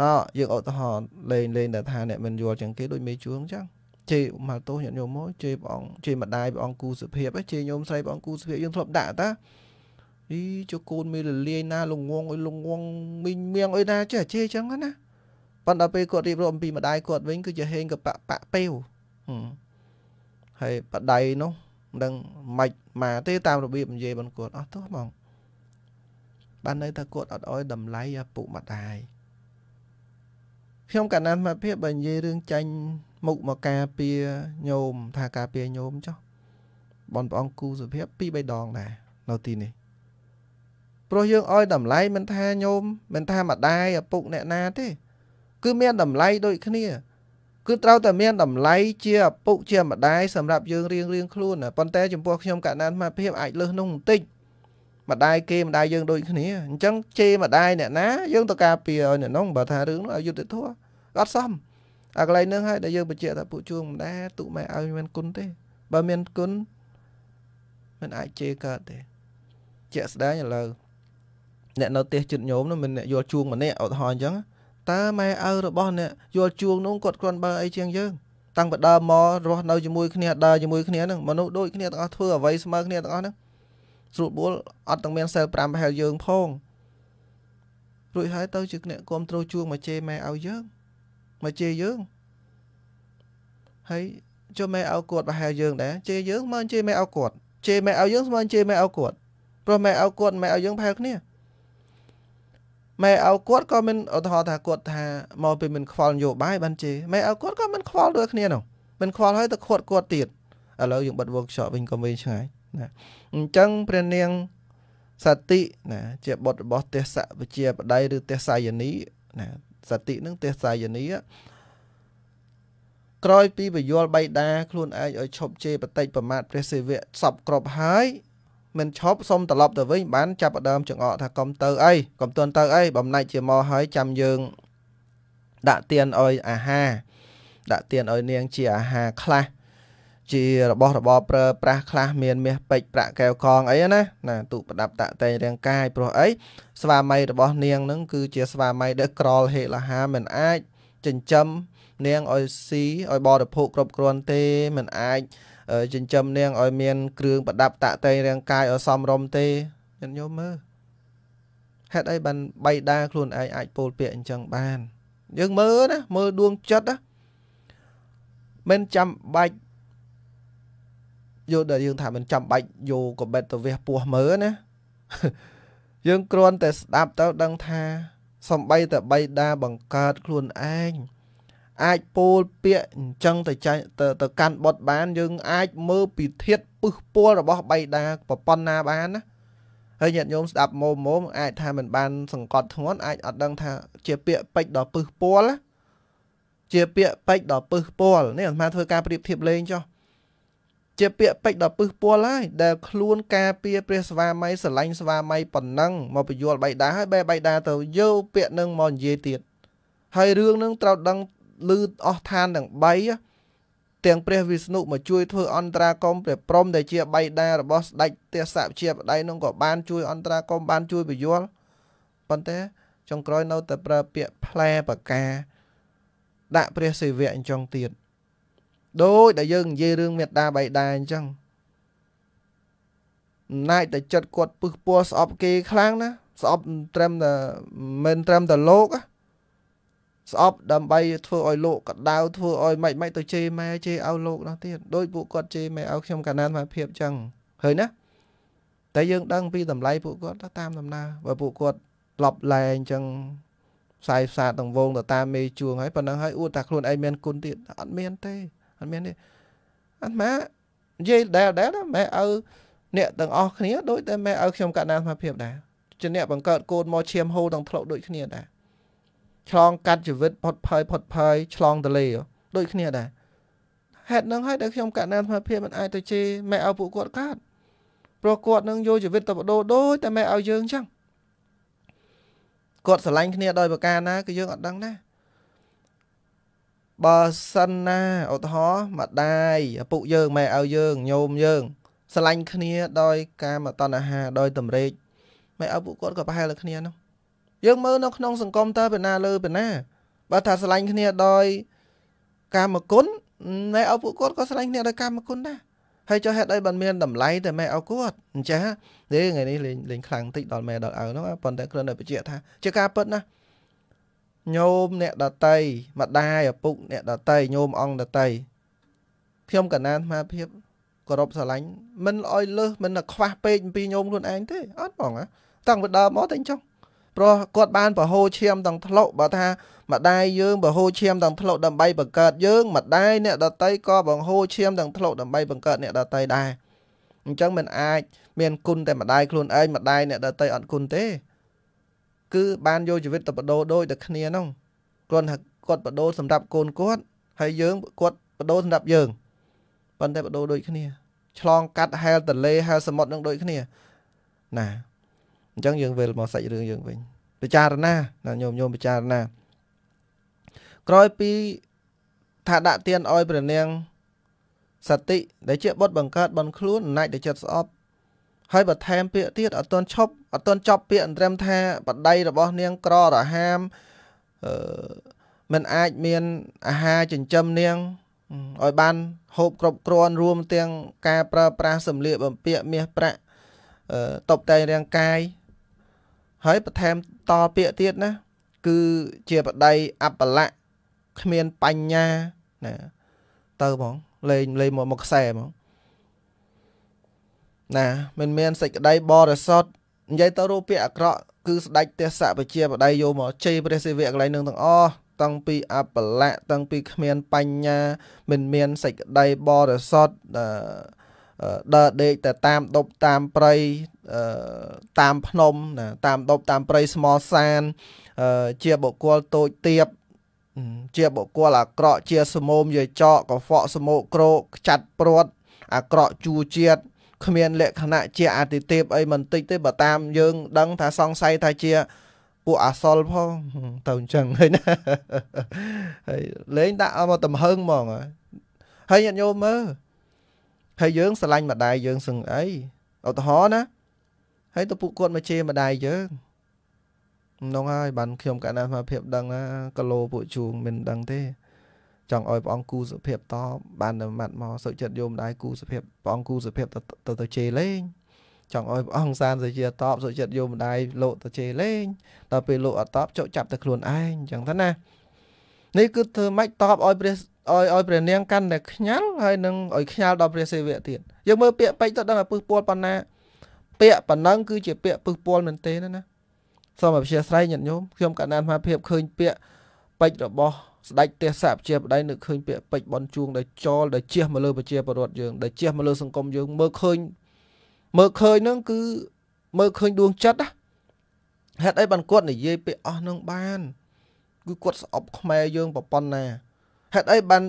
អើយើងឧទាហរណ៍លេងលេងតែថាអ្នកមិនយល់ជាងគេដូចមេជួងអញ្ចឹងជេរមកទោសញាតិញោមមកជេរព្រះអង្គជេរម្ដាយព្រះអង្គគូសុភាពជេរញោមស្រីព្រះអង្គគូសុភាពយើងធ្លាប់ដាក់តាអីចុះកូនមេលលាយណាលងងអុយលងងមីងមៀងអុយណាចេះជេរអញ្ចឹងណាប៉ុន្តែពេលគាត់រៀបរាប់អំពីម្ដាយគាត់វិញគឺជាហេងកបៈបៈពេវហើយបដៃនោះនឹងមិនមកទេតាមរបៀបនិយាយរបស់គាត់អស់ទោះបងបាននៅថាគាត់អត់អោយតម្លៃឪពុកម្ដាយខ្ញុំកណ្ណានមកភាពបើនិយាយរឿងចាញ់មុខមកការពារញោមថាការពារញោមចុះបងប្អូនគូសុភាពពីរបីដងដែរនៅទីនេះព្រោះយើងអោយតម្លៃមិនថាញោមមិន ថាម្ដាយឪពុកអ្នកណាទេគឺមានតម្លៃដូចគ្នាគឺត្រូវតែមានតម្លៃជាឪពុកជាម្ដាយសម្រាប់យើងរៀងរៀងខ្លួនប៉ុន្តែចំពោះខ្ញុំកណ្ដាលអាភិបអាចលើសនោះបន្តិចម្ដាយគេម្ដាយយើងដូចគ្នាអញ្ចឹងជេរម្ដាយអ្នកណាយើងទៅការពារឲ្យអ្នកនោះបើថារឿងនោះអយុត្តិធម៌អត់សមអាកន្លែងនឹងហើយដែលយើងបញ្ជាក់ថាពួកជួងម្ដាយទុម៉ែឲ្យមានគុណទេបើមានគុណមិនអាចជេរកើតទេជាក់ស្ដែងឥឡូវអ្នកនៅផ្ទះចិត្តញោមនោះមិនអ្នកយល់ជួងម្នាក់ឧទាហរណ៍អញ្ចឹងតើម៉ែឪរបស់អ្នកយល់ជួងនោះគាត់គ្រាន់បើអីជាងយើងតាំងពីដើមមករស់នៅជាមួយគ្នាដើរជាមួយគ្នាហ្នឹងមនុស្សដូចគ្នាទាំងអស់ធ្វើអ្វីស្មើគ្នាទាំងអស់ហ្នឹងស្រួលបួលអត់ទាំងមានសិល5ប្រហែលយើងផងរួចហើយទៅជាអ្នកគ្រប់គ្រងជួងមកជេរម៉ែឲ្យយើងមកជេរយើងហើយចុះម៉ែឲ្យគាត់ប្រហែលយើងដែរជេរយើងមើលជេរម៉ែឲ្យគាត់ជេរម៉ែឲ្យយើងស្មើជេរម៉ែឲ្យគាត់ព្រោះម៉ែឲ្យគាត់ម៉ែឲ្យយើងប្រហែលគ្នាម៉ែឪគាត់ក៏មានឧទាហរណ៍ថាគាត់ថាមកពីមិនខ្វល់នយោបាយបានជេម៉ែឪគាត់ក៏មិនខ្វល់ដូចគ្នានោះមិនខ្វល់ហើយទៅខាត់គាត់ទៀតឥឡូវយើងបិទ workshop វិញក៏វិញឆ្ងាយណាអញ្ចឹងព្រះនាងសតិណាជាបុត្ររបស់ទេសៈវិជាបដៃឬទេសាយនីណាសតិនឹងទេសាយនីក្រោយពីបយលបៃតាខ្លួនឯងឲ្យឈប់ជេរបន្តិចប្រមាថព្រះសិវៈសពគ្រប់ហើយមិនឈប់សុំត្រឡប់ទៅវិញបានចាប់ដើមចង្អកថាកុំទៅអីកុំទន់ទៅអីបំណាច់ជាមកហើយចាំយើងដាក់ទៀនអុយអាហារដាក់ទៀនអុយនាងជាអាហារខ្លះជារបស់របរប្រើប្រាស់ខ្លះមានមាសពេជ្រប្រាក់កែវកងអីណាណាទូប្រដាប់តាក់តែងរាងកាយព្រោះអីស្វាមីរបស់នាងនឹងគឺជាស្វាមីដែលក្រលហេលាហាមិនអាចចិញ្ចឹមនាងឲ្យស៊ីឲ្យបរិភោគគ្រប់គ្រាន់ទេមិនអាចចិញ្ចឹមនាងឲ្យមានគ្រឿងប្រដាប់តាក់តែងរាងកាយឲ្យសមរម្យទេញាតិញោមមើលហេតុអីបានបៃតាខ្លួនឯងអាចពោលពាក្យអញ្ចឹងបាន យើងមើលណា មើលដួងចិត្តណាមិនចាំបាច់យល់ដល់យើងថាមិនចាំបាច់យកកបិតទៅវះពោះមើលណាយើងគ្រាន់តែស្ដាប់ទៅដឹងថាសំបីតែបៃតាបង្កើតខ្លួនឯងអាចពោលពាក្យអញ្ចឹងទៅចាញ់ទៅកាន់បុតបាន យើងអាចមើលពីធាត ពឹសពលរបស់បៃតាប្រប៉ុណ្ណាបានណាហើយញាតិញោមស្ដាប់មុំមុំអាចថាមិនបាន សង្កត់ធ្ងន់អាចអត់ដឹងថា ជាពាក្យពេចដល់ពឹសពលជាពាក្យពេចដល់ពឹសពលនេះអាត្មាធ្វើការប្រៀបធៀបលេងចុះជាពាក្យពេចដល់ពឹសពលហើយដែលខ្លួនការពារព្រះស្វាមីស្រឡាញ់ស្វាមីប៉ុណ្ណឹងមកបញ្យល់បៃតាហើយបែបៃតាទៅយកពាក្យនឹងមកនិយាយទៀតហើយរឿងនឹងត្រូវដឹងឮអស់ឋានទាំង3ទាំងព្រះវិស្ណុមកជួយធ្វើអន្តរាគមព្រះព្រំដែលជាបៃតារបស់ស្ដេចទសៈជាបដៃនឹងក៏បានជួយអន្តរាគមបានជួយពយល់ប៉ុន្តែចុងក្រោយនៅតែប្រើពាក្យផ្លែបកាដាក់ព្រះសិវៈអញ្ចឹងទៀតដោយដែលយើងនិយាយរឿងមេត្តាបៃតាអញ្ចឹងណាយតែចិត្តគាត់ពឹសពោះស្អប់គេខ្លាំងណាស្អប់ត្រឹមតែមិនត្រឹមតែលោកណាស្អប់ដើម្បី ធ្វើឲ្យលោកកដៅធ្វើឲ្យម៉េចម៉េចទៅជេរម៉ែជេរឲ្យលោកនោះទៀតដោយពួកគាត់ជេរម៉ែឲ្យខ្ញុំកណានមកភាពចឹងឃើញណាតែយើងដឹងពីតម្លៃពួកគាត់ទៅតាមដំណើរបើពួកគាត់ឡប់ឡែងចឹងផ្សាយផ្សាតង្វងទៅតាមមេជួងហើយប៉ុណ្ណឹងហើយអួតថាខ្លួនឯងមានគុណទៀតអត់មានទេអត់មានទេអត់ម៉ានិយាយដែលដែលម៉ែឲ្យអ្នកទាំងអស់គ្នាដូចតែម៉ែឲ្យខ្ញុំកណានសមភាពដែរជាអ្នកបង្កើតកូនមកឈាមហូរទាំងធ្លុកដូចគ្នាដែរឆ្លងកាត់ជីវិតផុតភ័យផុតភ័យឆ្លងទលេដូចគ្នាដែរហេតុនឹងហើយដែលខ្ញុំកណ្ដាលសមភាពមិនអាចទៅជេរម៉ែឲ្យពួកគាត់កើតព្រោះគាត់នឹងយកជីវិតទៅបដូរដូចតែម៉ែឲ្យយើងចឹងគាត់ស្រឡាញ់គ្នាដោយប្រការណាគឺយើងអត់ដឹងដែរបើសិនណាឧទាហរណ៍ម្ដាយឪពុកយើងម៉ែឲ្យយើងញោមយើងស្រឡាញ់គ្នាដោយកាមតណ្ហាដោយតម្រេចម៉ែឪពុកគាត់ក៏ប្រហែលគ្នានោះយើងមើលនៅក្នុងសង្គមតើពេលណាលើពេលណាបើថាស្រឡាញ់គ្នាដោយកាមគុណម៉ែឪពួកគាត់ក៏ស្រឡាញ់គ្នាដោយកាមគុណដែរហើយចុះហេតុអីបានមានតម្លៃតែម៉ែឪគាត់អញ្ចឹងទេថ្ងៃនេះលេងលេងខ្លាំងតិចដល់ម៉ែដល់ឪហ្នឹងប៉ុន្តែគ្រាន់តែបញ្ជាក់ថាជាការពិតណាញោមអ្នកដតីម្ដាយឪពុកអ្នកដតីញោមអង្គដតីខ្ញុំកណានស្មារភាពគោរពស្រឡាញ់មិនអោយលើសមិនខ្វះពេកពីញោមខ្លួនឯងទេអត់បងតាំងពីដើមមកតែអញ្ចឹងព្រោះគាត់បានពហូឈាមទាំងធ្លុបើថា ម្ដាយយើងពហូឈាមទាំងធ្លុដើម្បីបង្កើតយើងម្ដាយអ្នកដតីក៏បង្ហូរឈាមទាំងធ្លុដើម្បីបង្កើតអ្នកដតីដែរអញ្ចឹងមិនអាច មានគុណតែម្ដាយខ្លួនឯងម្ដាយអ្នកដតីអត់គុណទេគឺបានយកជីវិតទៅបដូរដូចតែគ្នានោះគាត់ថាគាត់បដូរសម្រាប់កូនគាត់ ហើយយើង គាត់បដូរសម្រាប់យើងប៉ុន្តែបដូរដូចគ្នាឆ្លងកាត់ហែលទន្លេហែលសមុទ្រនឹងដូចគ្នាណាអញ្ចឹងយើងវិលមកសាច់រឿងយើងវិញពិចារណាណាញោមញោមពិចារណាក្រោយពីថាដាក់ទៀនឲ្យព្រះនាង សតិដែលជាបុតបង្កើតបនខ្លួនអំណាចដែលចិត្តស្អប់ហើយបន្ថែមពាក្យទៀតអត់ទាន់ឈប់អត់ទាន់ចប់ពាក្យអន្ត្រឹមថាបដ័យរបស់នាងក្ររហាមអឺมันអាចមានអាហារចិញ្ចឹមនាងឲ្យបានហូបគ្រប់គ្រាន់រួមទាំងការប្រើប្រាស់សម្លៀកបំពាក់មាសប្រាក់តបតែងរាងកាយហើយបន្ថែមតពាក្យទៀតណាគឺជាបដ័យអបលៈគ្មានបញ្ញាណាទៅហ្មងលេងលេងមកមកខ្សែហ្មងណាមិនមានសេចក្តីបរិសុទ្ធនិយាយទៅរូបពាក្យអាក្រក់គឺស្ដេចទេសៈបជាបដ័យយកមកជេរព្រះសិវៈកន្លែងនឹងទាំងអស់តាំងពីអបលៈតាំងពីគ្មានបញ្ញា មិនមានសេចក្តីបរិសុទ្ធដើរដេកតែតាមដប់តាមព្រៃតាមភ្នំណាតាមដបតាមព្រៃស្មលសានជាបុគ្គលតូចទៀបជាបុគ្គលអាក្រក់ជា សមោមយាយចកកហ្វក់សមោកក្រោកខ្ចាត់ព្រាត់អាក្រក់ជួជាតិគ្មានលក្ខណៈជាអតិទេពអីមិនតិចទេបើតាមយើង ដឹងថាសង្ស័យថាជា ពួកអសលផងទៅអញ្ចឹងហើយណាហើយលេងដាក់មកទំហឹងហ្មងហើយញាតិញោមមើលហើយយើងស្រឡាញ់ម្ដាយយើងសឹងអីឧទាហរណ៍ណាហើយទៅពួកគាត់មកជេរម្ដាយយើងហ្នឹងហើយបានខ្ញុំកណ្ដាលសមភាពដឹងណាគីឡូពួកជួងមិនដឹងទេ ចង់ឲ្យព្រះអង្គគូសុភាពតបបានតែម៉ាត់មកសុចិត្តយោម្ដាយគូសុភាពព្រះអង្គគូសុភាពទៅទៅជេរលេង ចង់ឲ្យព្រះអង្គសានសុជាតបសុចិត្តយោម្ដាយលោកទៅជេរលេងដល់ពេលលោកអត់តបចុះចាប់តែខ្លួនឯងចឹងទៅណានេះគឺធ្វើម៉េចតបឲ្យព្រះឲ្យឲ្យព្រះនាងកាន់តែខ្ញាល់ហើយនឹងឲ្យខ្ញាល់ដល់ព្រះសេវៈទៀតយើងមើលពាក្យពេចទៅដឹងថាពឹសពលប៉ុណ្ណាពាក្យប៉ុណ្ណឹងគឺជាពាក្យពឹសពលមែនទេណាណាសូមអព្យាស្រ័យញាតិញោមខ្ញុំកណ្ដាលមកភាពឃើញពាក្យពេចរបស់ស្ដេចទេសសាប្រជាប្តីនៅឃើញពាក្យពេចបនជួងដែលចោលដែលជះមកលើប្រជាពលរដ្ឋយើងដែលជះមកលើសង្គមយើងមើលឃើញមើលឃើញហ្នឹងគឺមើលឃើញដួងចិត្តណាហេតុអីបានគាត់និយាយពាក្យអស់នឹងបាន គឺគាត់ស្អប់ខ្មែរយើងប្រប៉ុណ្ណាហេតុអីបាន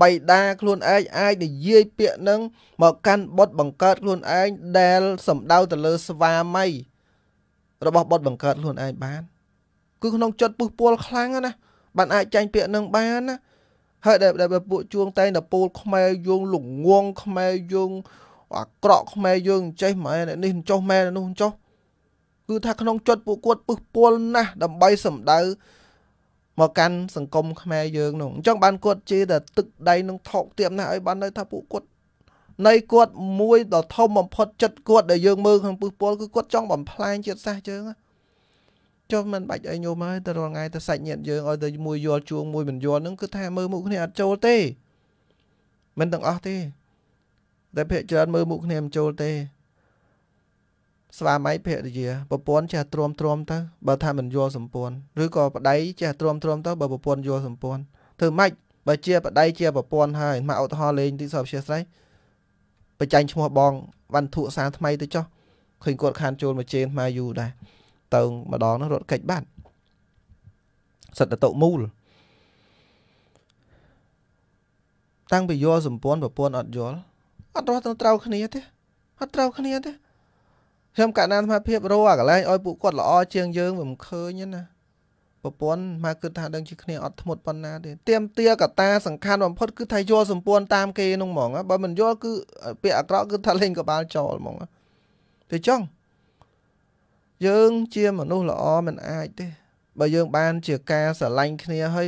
បៃតាខ្លួនឯងអាចនិយាយពាក្យនឹងមកកាន់បុតបង្កើតខ្លួនឯងដែលសំដៅទៅលើស្វាមីរបស់បុតបង្កើតខ្លួនឯងបាន គឺក្នុងចិត្តពុះពលខ្លាំងណាបានអាចចាញ់ពាក្យនឹងបានណាហើយដែលពួកជួងតែងតែពូលខ្មែរយងលងងខ្មែរយង អាក្រក់ខ្មែរយើងចេះម៉ែនេះចុះម៉ែនោះចុះគឺថាក្នុងចិត្តពួកគាត់ពឹសពលណាស់ដើម្បី សម្ដៅមកកាន់សង្គមខ្មែរយើងនោះអញ្ចឹងបានគាត់ជេរតែទឹកដៃនឹងថោកទៀមណាស់ឲ្យបាននៅថាពួកគាត់នៃគាត់មួយដ៏ធំបំផុតចិត្តគាត់ដែលយើងមើលក្នុងពឹសពលគឺគាត់ចង់បំផ្លាញជាតិសាសន៍យើងចុះមិនបាច់ឲ្យញោមហើយទៅរងាយទៅសាច់ញាតិយើងឲ្យទៅមួយយល់ជួងមួយមិនយល់ហ្នឹងគឺថាមើលមុខគ្នាអត់ចូលទេមិនទាំងអស់ទេតែភាកច្រើនមើលមុខគ្នាមិនចូលទេស្វាមីភរិយាប្រពន្ធចេះទ្រាំទ្រាំទៅបើថាមិនយល់សម្ពួនឬក៏ប្តីចេះទ្រាំទ្រាំទៅបើប្រពន្ធយល់សម្ពួនធ្វើម៉េចបើជាប្តីជាប្រពន្ធហើយមកឧទាហរណ៍លេងទីសពជាស្រីបញ្ចាញ់ឈ្មោះបងវណ្ធុសាថ្មីទៅចុះឃើញគាត់ខានចូលមកជេរថ្មយូរដែរទៅម្ដងនោះរត់កិច្ចបាត់សិតតតុមូលតាំងពីយល់សម្ពួនប្រពន្ធអត់យល់អត់រស់ទៅត្រូវគ្នាទេអត់ត្រូវគ្នាទេខ្ញុំកណ្ណាអាត្មាភាពរកកន្លែងឲ្យពួកគាត់ល្អជាងយើងវាមិនឃើញណាប្រពន្ធមកគិតថាដឹងជាគ្នាអត់ធ្មត់ប៉ុណ្ណាទេទៀមទាកតាសំខាន់បំផុតគឺថាយល់សម្ពួនតាមគេនោះហ្មងបើមិនយល់គឺពាក្យអាក្រក់គឺថាលេងកបាលចោលហ្មងទៅចង់យើងជាមនុស្សល្អមិនអាចទេបើយើងបានជាការស្រឡាញ់គ្នាហើយ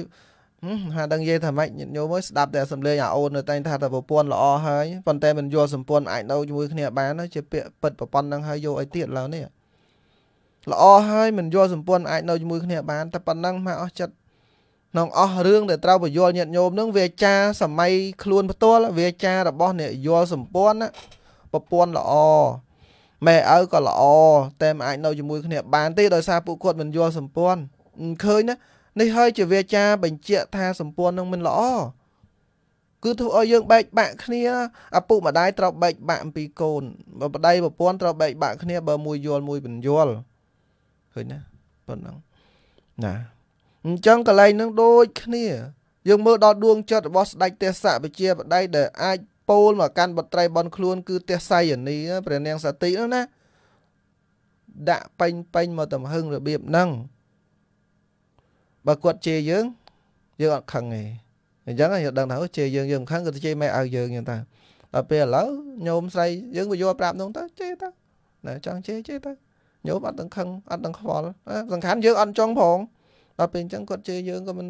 ហាដឹងនិយាយថាម៉េចញាតិញោមអើយស្ដាប់តែសំឡេងអាអូននៅតែថាតែប្រពន្ធល្អហើយប៉ុន្តែមិនយល់សម្ពន្ធអាចនៅជាមួយគ្នាបានជាពាក្យពិតប្រពន្ធហ្នឹងហើយយកឲ្យទៀតឡើយនេះល្អហើយមិនយល់សម្ពន្ធអាចនៅជាមួយគ្នាបានតែប៉ុណ្ណឹងមកអស់ចិត្តក្នុងអស់រឿងដែលត្រូវបញ្យល់ញាតិញោមហ្នឹងវាចា សម័យខ្លួនផ្ទាល់វាចារបស់អ្នកយល់សម្ពន្ធប្រពន្ធល្អម៉ែឪក៏ល្អតែមិនអាចនៅជាមួយគ្នាបានទេដោយសារពួកគាត់មិនយល់សម្ពន្ធឃើញណានេះហើយជាវាចាបញ្ជាក់ថាសម្ព័ន្ធនឹងមិនល្អគឺធ្វើឲ្យយើងបែកបាក់គ្នាឪពុកម្ដាយត្រូវបែកបាក់អំពីកូនបើប្តីប្រពន្ធត្រូវបែកបាក់គ្នាបើមួយយល់មួយបញ្យល់ឃើញណាប៉ុណ្ណឹងណាអញ្ចឹងកន្លែងហ្នឹង ដូច គ្នាយើងមើលដល់ដួងចិត្តរបស់ស្ដេចទេសៈពជាប្តីដែលអាចពោលមកកាន់បត្រីបនខ្លួនគឺទេសសៃនីព្រះនាងសតិហ្នឹងណាដាក់ពេញពេញមកទំហឹងរបៀបហ្នឹងបើគាត់ជេរយើងយើងអត់ខឹងទេអញ្ចឹងយើងដឹងថាជេរយើងយើងមិនខឹងគាត់ជេរម៉ែឲ្យយើងហ្នឹងតាដល់ពេលឥឡូវញោមស្រីយើងក៏យល់ប្រាប់នោះទៅជេរទៅណែចង់ជេរជេរទៅញោមអត់ដឹងខឹងអត់ដឹងខ្វល់សំខាន់យើងអត់ចង់ផងដល់ពេលអញ្ចឹងគាត់ជេរយើងក៏មិន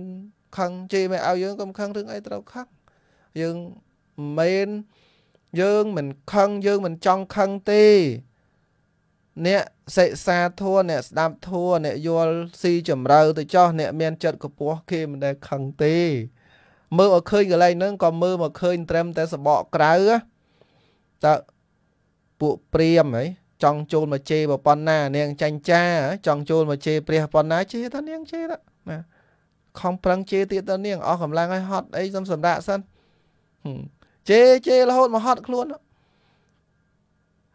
ខឹងជេរម៉ែឲ្យយើងក៏មិនខឹងរឿងអីត្រូវខឹងយើងមិនយើងមិនខឹងយើងមិនចង់ខឹងទេអ្នកសិក្សាធัวអ្នកស្ដាប់ធัวអ្នកយល់ស៊ីជម្រៅទៅចោះអ្នក មាន ចិត្តកពស់គេមិនដែលខឹងទេ មើលឲ្យឃើញកន្លែងហ្នឹងក៏មើលមកឃើញត្រឹមតែសបកក្រៅតើពួកព្រាមហីចង់ចូលមកជេរប៉ុណ្ណា នាងចាញ់ចា ចង់ចូលមកជេរព្រះប៉ុណ្ណាជេរតានាង ជេរតាណាខំប្រឹងជេរទៀតតានាងអស់កម្លាំងឲ្យហត់អីសំសម្រាប់សិនជេរជេររហូតមកហត់ខ្លួនហ្នឹង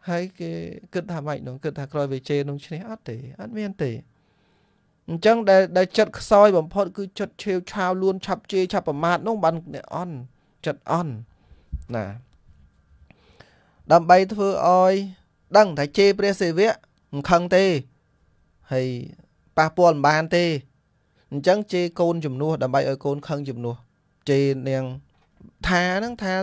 ហើយគេគិតថាម៉េចនោះគិតថាក្រោយវាជេរនោះឈ្នះអត់ទេអត់មានទេអញ្ចឹងដែលដែលចិត្តខ្សោយបំផុត គឺចិត្តឆេវឆាវលួនឆាប់ជេរឆាប់ប្រមាថនោះបានអ្នកអន់ចិត្តអន់ណាដើម្បីធ្វើឲ្យដឹងថាជេរព្រះសិវៈមិនខឹងទេហើយប៉ះពាល់មិនបានទេអញ្ចឹងជេរកូនជំនួសដើម្បីឲ្យកូនខឹងជំនួសជេរនាងថាហ្នឹងថា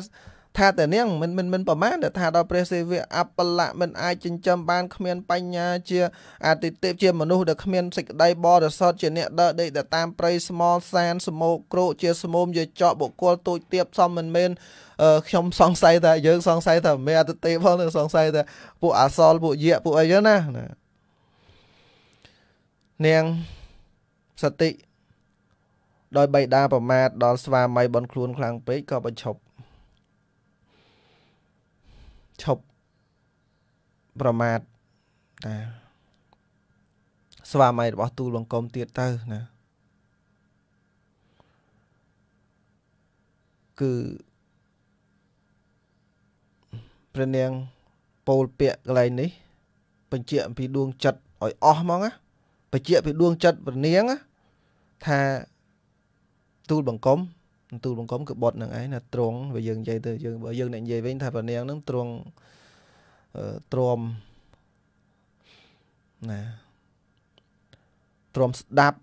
ថាតែនាងមិនមិនមិនប្រមាណថាដល់ព្រះសិវៈអបលៈមិនអាចចិញ្ចឹមបានគ្មានបញ្ញាជាអតិទេពជាមនុស្សដែលគ្មានសេចក្តីបរិសុទ្ធជាអ្នកដកដេកតាមព្រៃស្មល់សានសមោក្រោកជាស្មុំជាចកបុគ្គលទូចទៀបសមមិនមែនខ្ញុំសង្ស័យថាយើងសង្ស័យថាមានអតិទេពផងសង្ស័យថាពួកអសលពួកយៈពួកអីចឹងណានាងសតិដោយបៃតាប្រមាថដល់ស្វាមីបនខ្លួនខ្លាំងពេកក៏បញ្ឈប់ឈប់ប្រមាថតាស្វាមីរបស់ទូលបង្គំទៀតទៅណា គឺព្រះនាងពោលពាក្យកន្លែងនេះ បញ្ជាក់អំពីដួងចិត្តឲ្យអស់ហ្មងណាបញ្ជាក់ពីដួងចិត្តព្រះនាងថាទូលបង្គំទូលបង្គំគឺបុតនឹងឯងណាទ្រង់បើយើងនិយាយទៅយើងបើយើងអ្នកនិយាយវិញថាព្រះនាងនឹងទ្រង់ទ្រាំណាទ្រាំស្ដាប់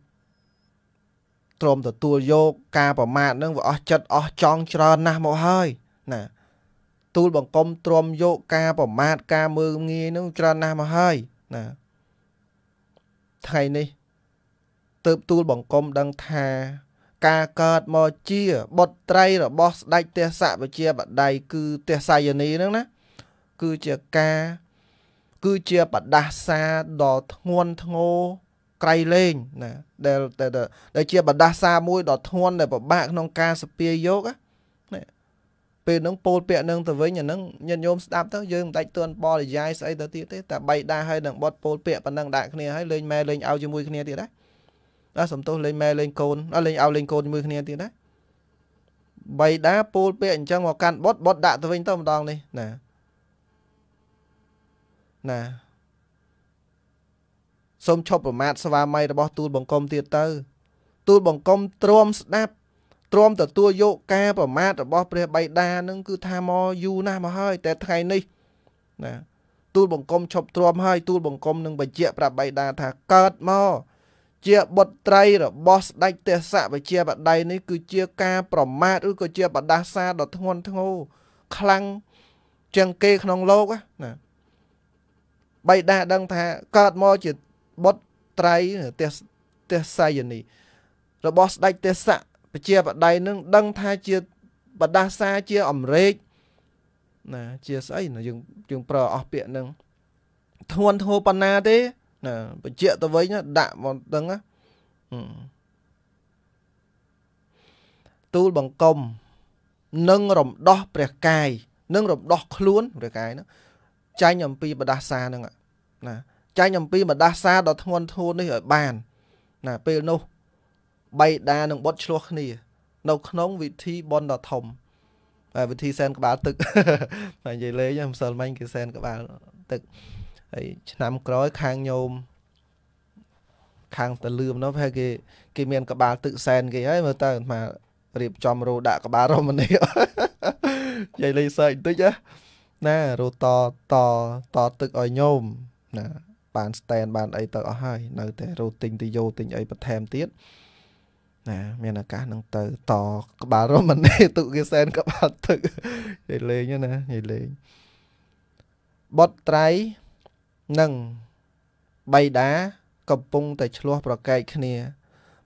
ទ្រាំទទួលយកការប្រមាថនឹងវាអស់ចិត្តអស់ចង់ច្រើនណាស់មកហើយណាទូលបង្គំទ្រាំយកការប្រមាថការមើងងាយនឹងច្រើនណាស់មកហើយណាថ្ងៃនេះទៅទូលបង្គំដឹងថាការកើតមកជាបុត្រីរបស់ស្ដេចទេសៈវិជាបដ័យគឺទេសយនីហ្នឹងណាគឺជាការគឺជាបដាសាដ៏ធ្ងន់ធ្ងរក្រៃលែងណាដែលដែលជាបដាសាមួយដ៏ធ្ងន់ដែលពិបាកក្នុងការសពាយកណាពេលហ្នឹងពោលពាក្យនឹងទៅវិញអាហ្នឹងញាតិញោមស្ដាប់ទៅយើងមិនដាច់ទន់បរិយាយស្អីទៅទៀតទេតែបៃតាឲ្យនឹងបត់ពោលពាក្យប៉ុណ្ណឹងដាក់គ្នាឲ្យលេងម៉ែលេងឲ្យជាមួយគ្នាទៀតដែរណាសំទោសលេងម៉ែលេងកូនលេងឲ្យលេងកូនជាមួយគ្នាទៀតណាបៃតាពូលពាកអញ្ចឹងមកកាន់បុតបុតដាក់ទៅវិញទៅម្ដងនេះណាណាសូមឈប់ប្រមាថស្វាមីរបស់ទូលបង្គំទៀតទៅទូលបង្គំទ្រាំស្ដាប់ទ្រាំទទួលយកការប្រមាថរបស់ព្រះបៃតានឹងគឺ ថាមកយូរណាស់មកហើយតែថ្ងៃនេះណាទូលបង្គំឈប់ទ្រាំហើយទូលបង្គំនឹងបញ្ជាក់ប្រាប់បៃតាថាកើតមកជាបុត្រីរបស់ស្ដេចទេសៈវិជាបដ័យនេះគឺជាការប្រមាថឬក៏ជាបដាសាដ៏ធ្ងន់ធ្ងរខ្លាំងជាងគេក្នុងលោកណាបៃតាដឹងថាកើតមកជាបុត្រីទេសទេស័យនីរបស់ស្ដេចទេសៈវិជាបដ័យនឹងដឹងថាជាបដាសាជាអមរេកណាជាស្អីយើងយើងប្រើអស់ពាក្យនឹងធ្ងន់ធ្ងរប៉ុណ្ណាទេណាបញ្ជាក់ទៅវិញដាក់មកដឹងណាទូលបង្គំនឹងរំដោះព្រះកាយនឹងរំដោះខ្លួនព្រះកាយនោះចាញ់អំពីបដាសានឹងណាចាញ់អំពីបដាសាដ៏ធ្ងន់ធ្ងរនេះឲ្យបានណាពេលនោះបៃតានឹងបុតឆ្លោះគ្នា នៅ ក្នុង វិធីបនដ៏ធំវិធីសែនក្បាលទឹកតែនិយាយលេងមិនសិលមិញគឺសែនក្បាលទឹកហើយឆ្នាំក្រោយខាងញោមខាងតលឿមនោះប្រហែលគេគេមានក្បាលទឹកសែនគេហើយមើលតើអារៀបចំរោដាក់ក្បាលរមនីនិយាយលេងសើចបន្តិចណារោតតតទឹកឲ្យញោមណា បានស្តែនបានអីទៅអស់ហើយនៅតែរោទិញទៅយោទិញអីបន្ថែមទៀតណា មានឱកាសនឹងទៅតក្បាលរមនីទុគេសែនក្បាលទឹកនិយាយលេងណានិយាយលេងបុតត្រៃនិងបៃតាកំពុងតែឆ្លោះប្រកែកគ្នា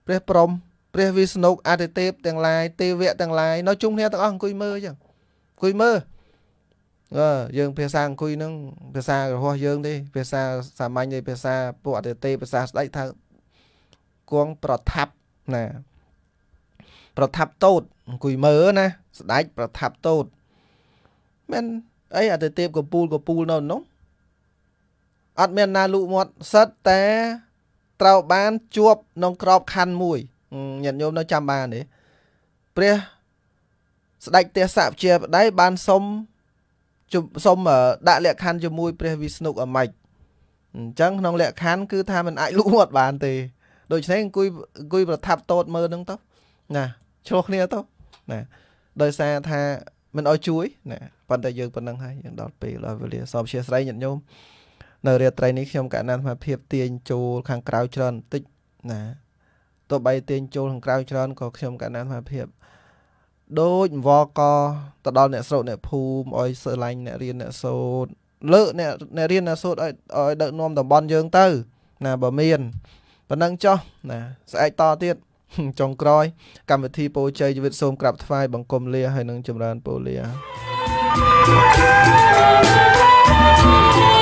ព្រះព្រំព្រះវិស្ណុអតិទេពទាំងឡាយទេវៈទាំងឡាយនៅជុំគ្នាទាំងអស់អង្គុយមើលអញ្ចឹងអង្គុយមើលអឺយើងភាសាអង្គុយនឹងភាសាររបស់យើងទេ ភាសាសាមញ្ញទេភាសា ពួកអតិទេពភាសាស្ដេចថាគង់ប្រថាប់ណា ប្រថាប់តូតអង្គុយមើលណា ស្ដេចប្រថាប់តូតមែនអីអតិទេពកពូលកពូលនៅនោះអត់មានណាលូមាត់សិតតែត្រូវបានជួបក្នុងក្របខ័ណ្ឌមួយញាតិញោមនៅចាំបានទេព្រះស្ដេចទេសៈជាបដៃបានសុំសុំដាក់លក្ខខណ្ឌជាមួយ ព្រះវិស្ណុអមច្ចអញ្ចឹងក្នុងលក្ខខណ្ឌគឺថាมันអាចលូមាត់បានទេ ដូច្នេះអង្គុយអង្គុយប្រថាប់តូតមើលនឹងទៅណាឆ្លោះគ្នាទៅណាដោយសារថាមិនអោយជួយណាប៉ុន្តែយើងប៉ុណ្្នឹងហើយយើងដល់ពេលដល់វេលាសពជាស្រ័យញាតិញោមនៅរាត្រីនេះខ្ញុំកណ្ដាលអាភាព ទាញចូលខាងក្រៅច្រើនបន្តិចណាទោះបីទាញចូលខាងក្រៅច្រើនក៏ខ្ញុំកណ្ដាលអាភាពដូចវកទៅដល់អ្នកស្រុតអ្នកភូមិអោយសិស្សឡាញ់អ្នករៀនអ្នកសូត្រលើកអ្នកអ្នករៀនអ្នកសូត្រឲ្យឲ្យដឹកនាំតំបន់យើងទៅណាបើមានប៉ណ្ណឹងចោះណាស្អែកតទៀតចុងក្រោយ កម្មវិធីពោជ័យជីវិតសូមក្រាបថ្វាយបង្គំលាហើយនឹងចម្រើនពោលា thank you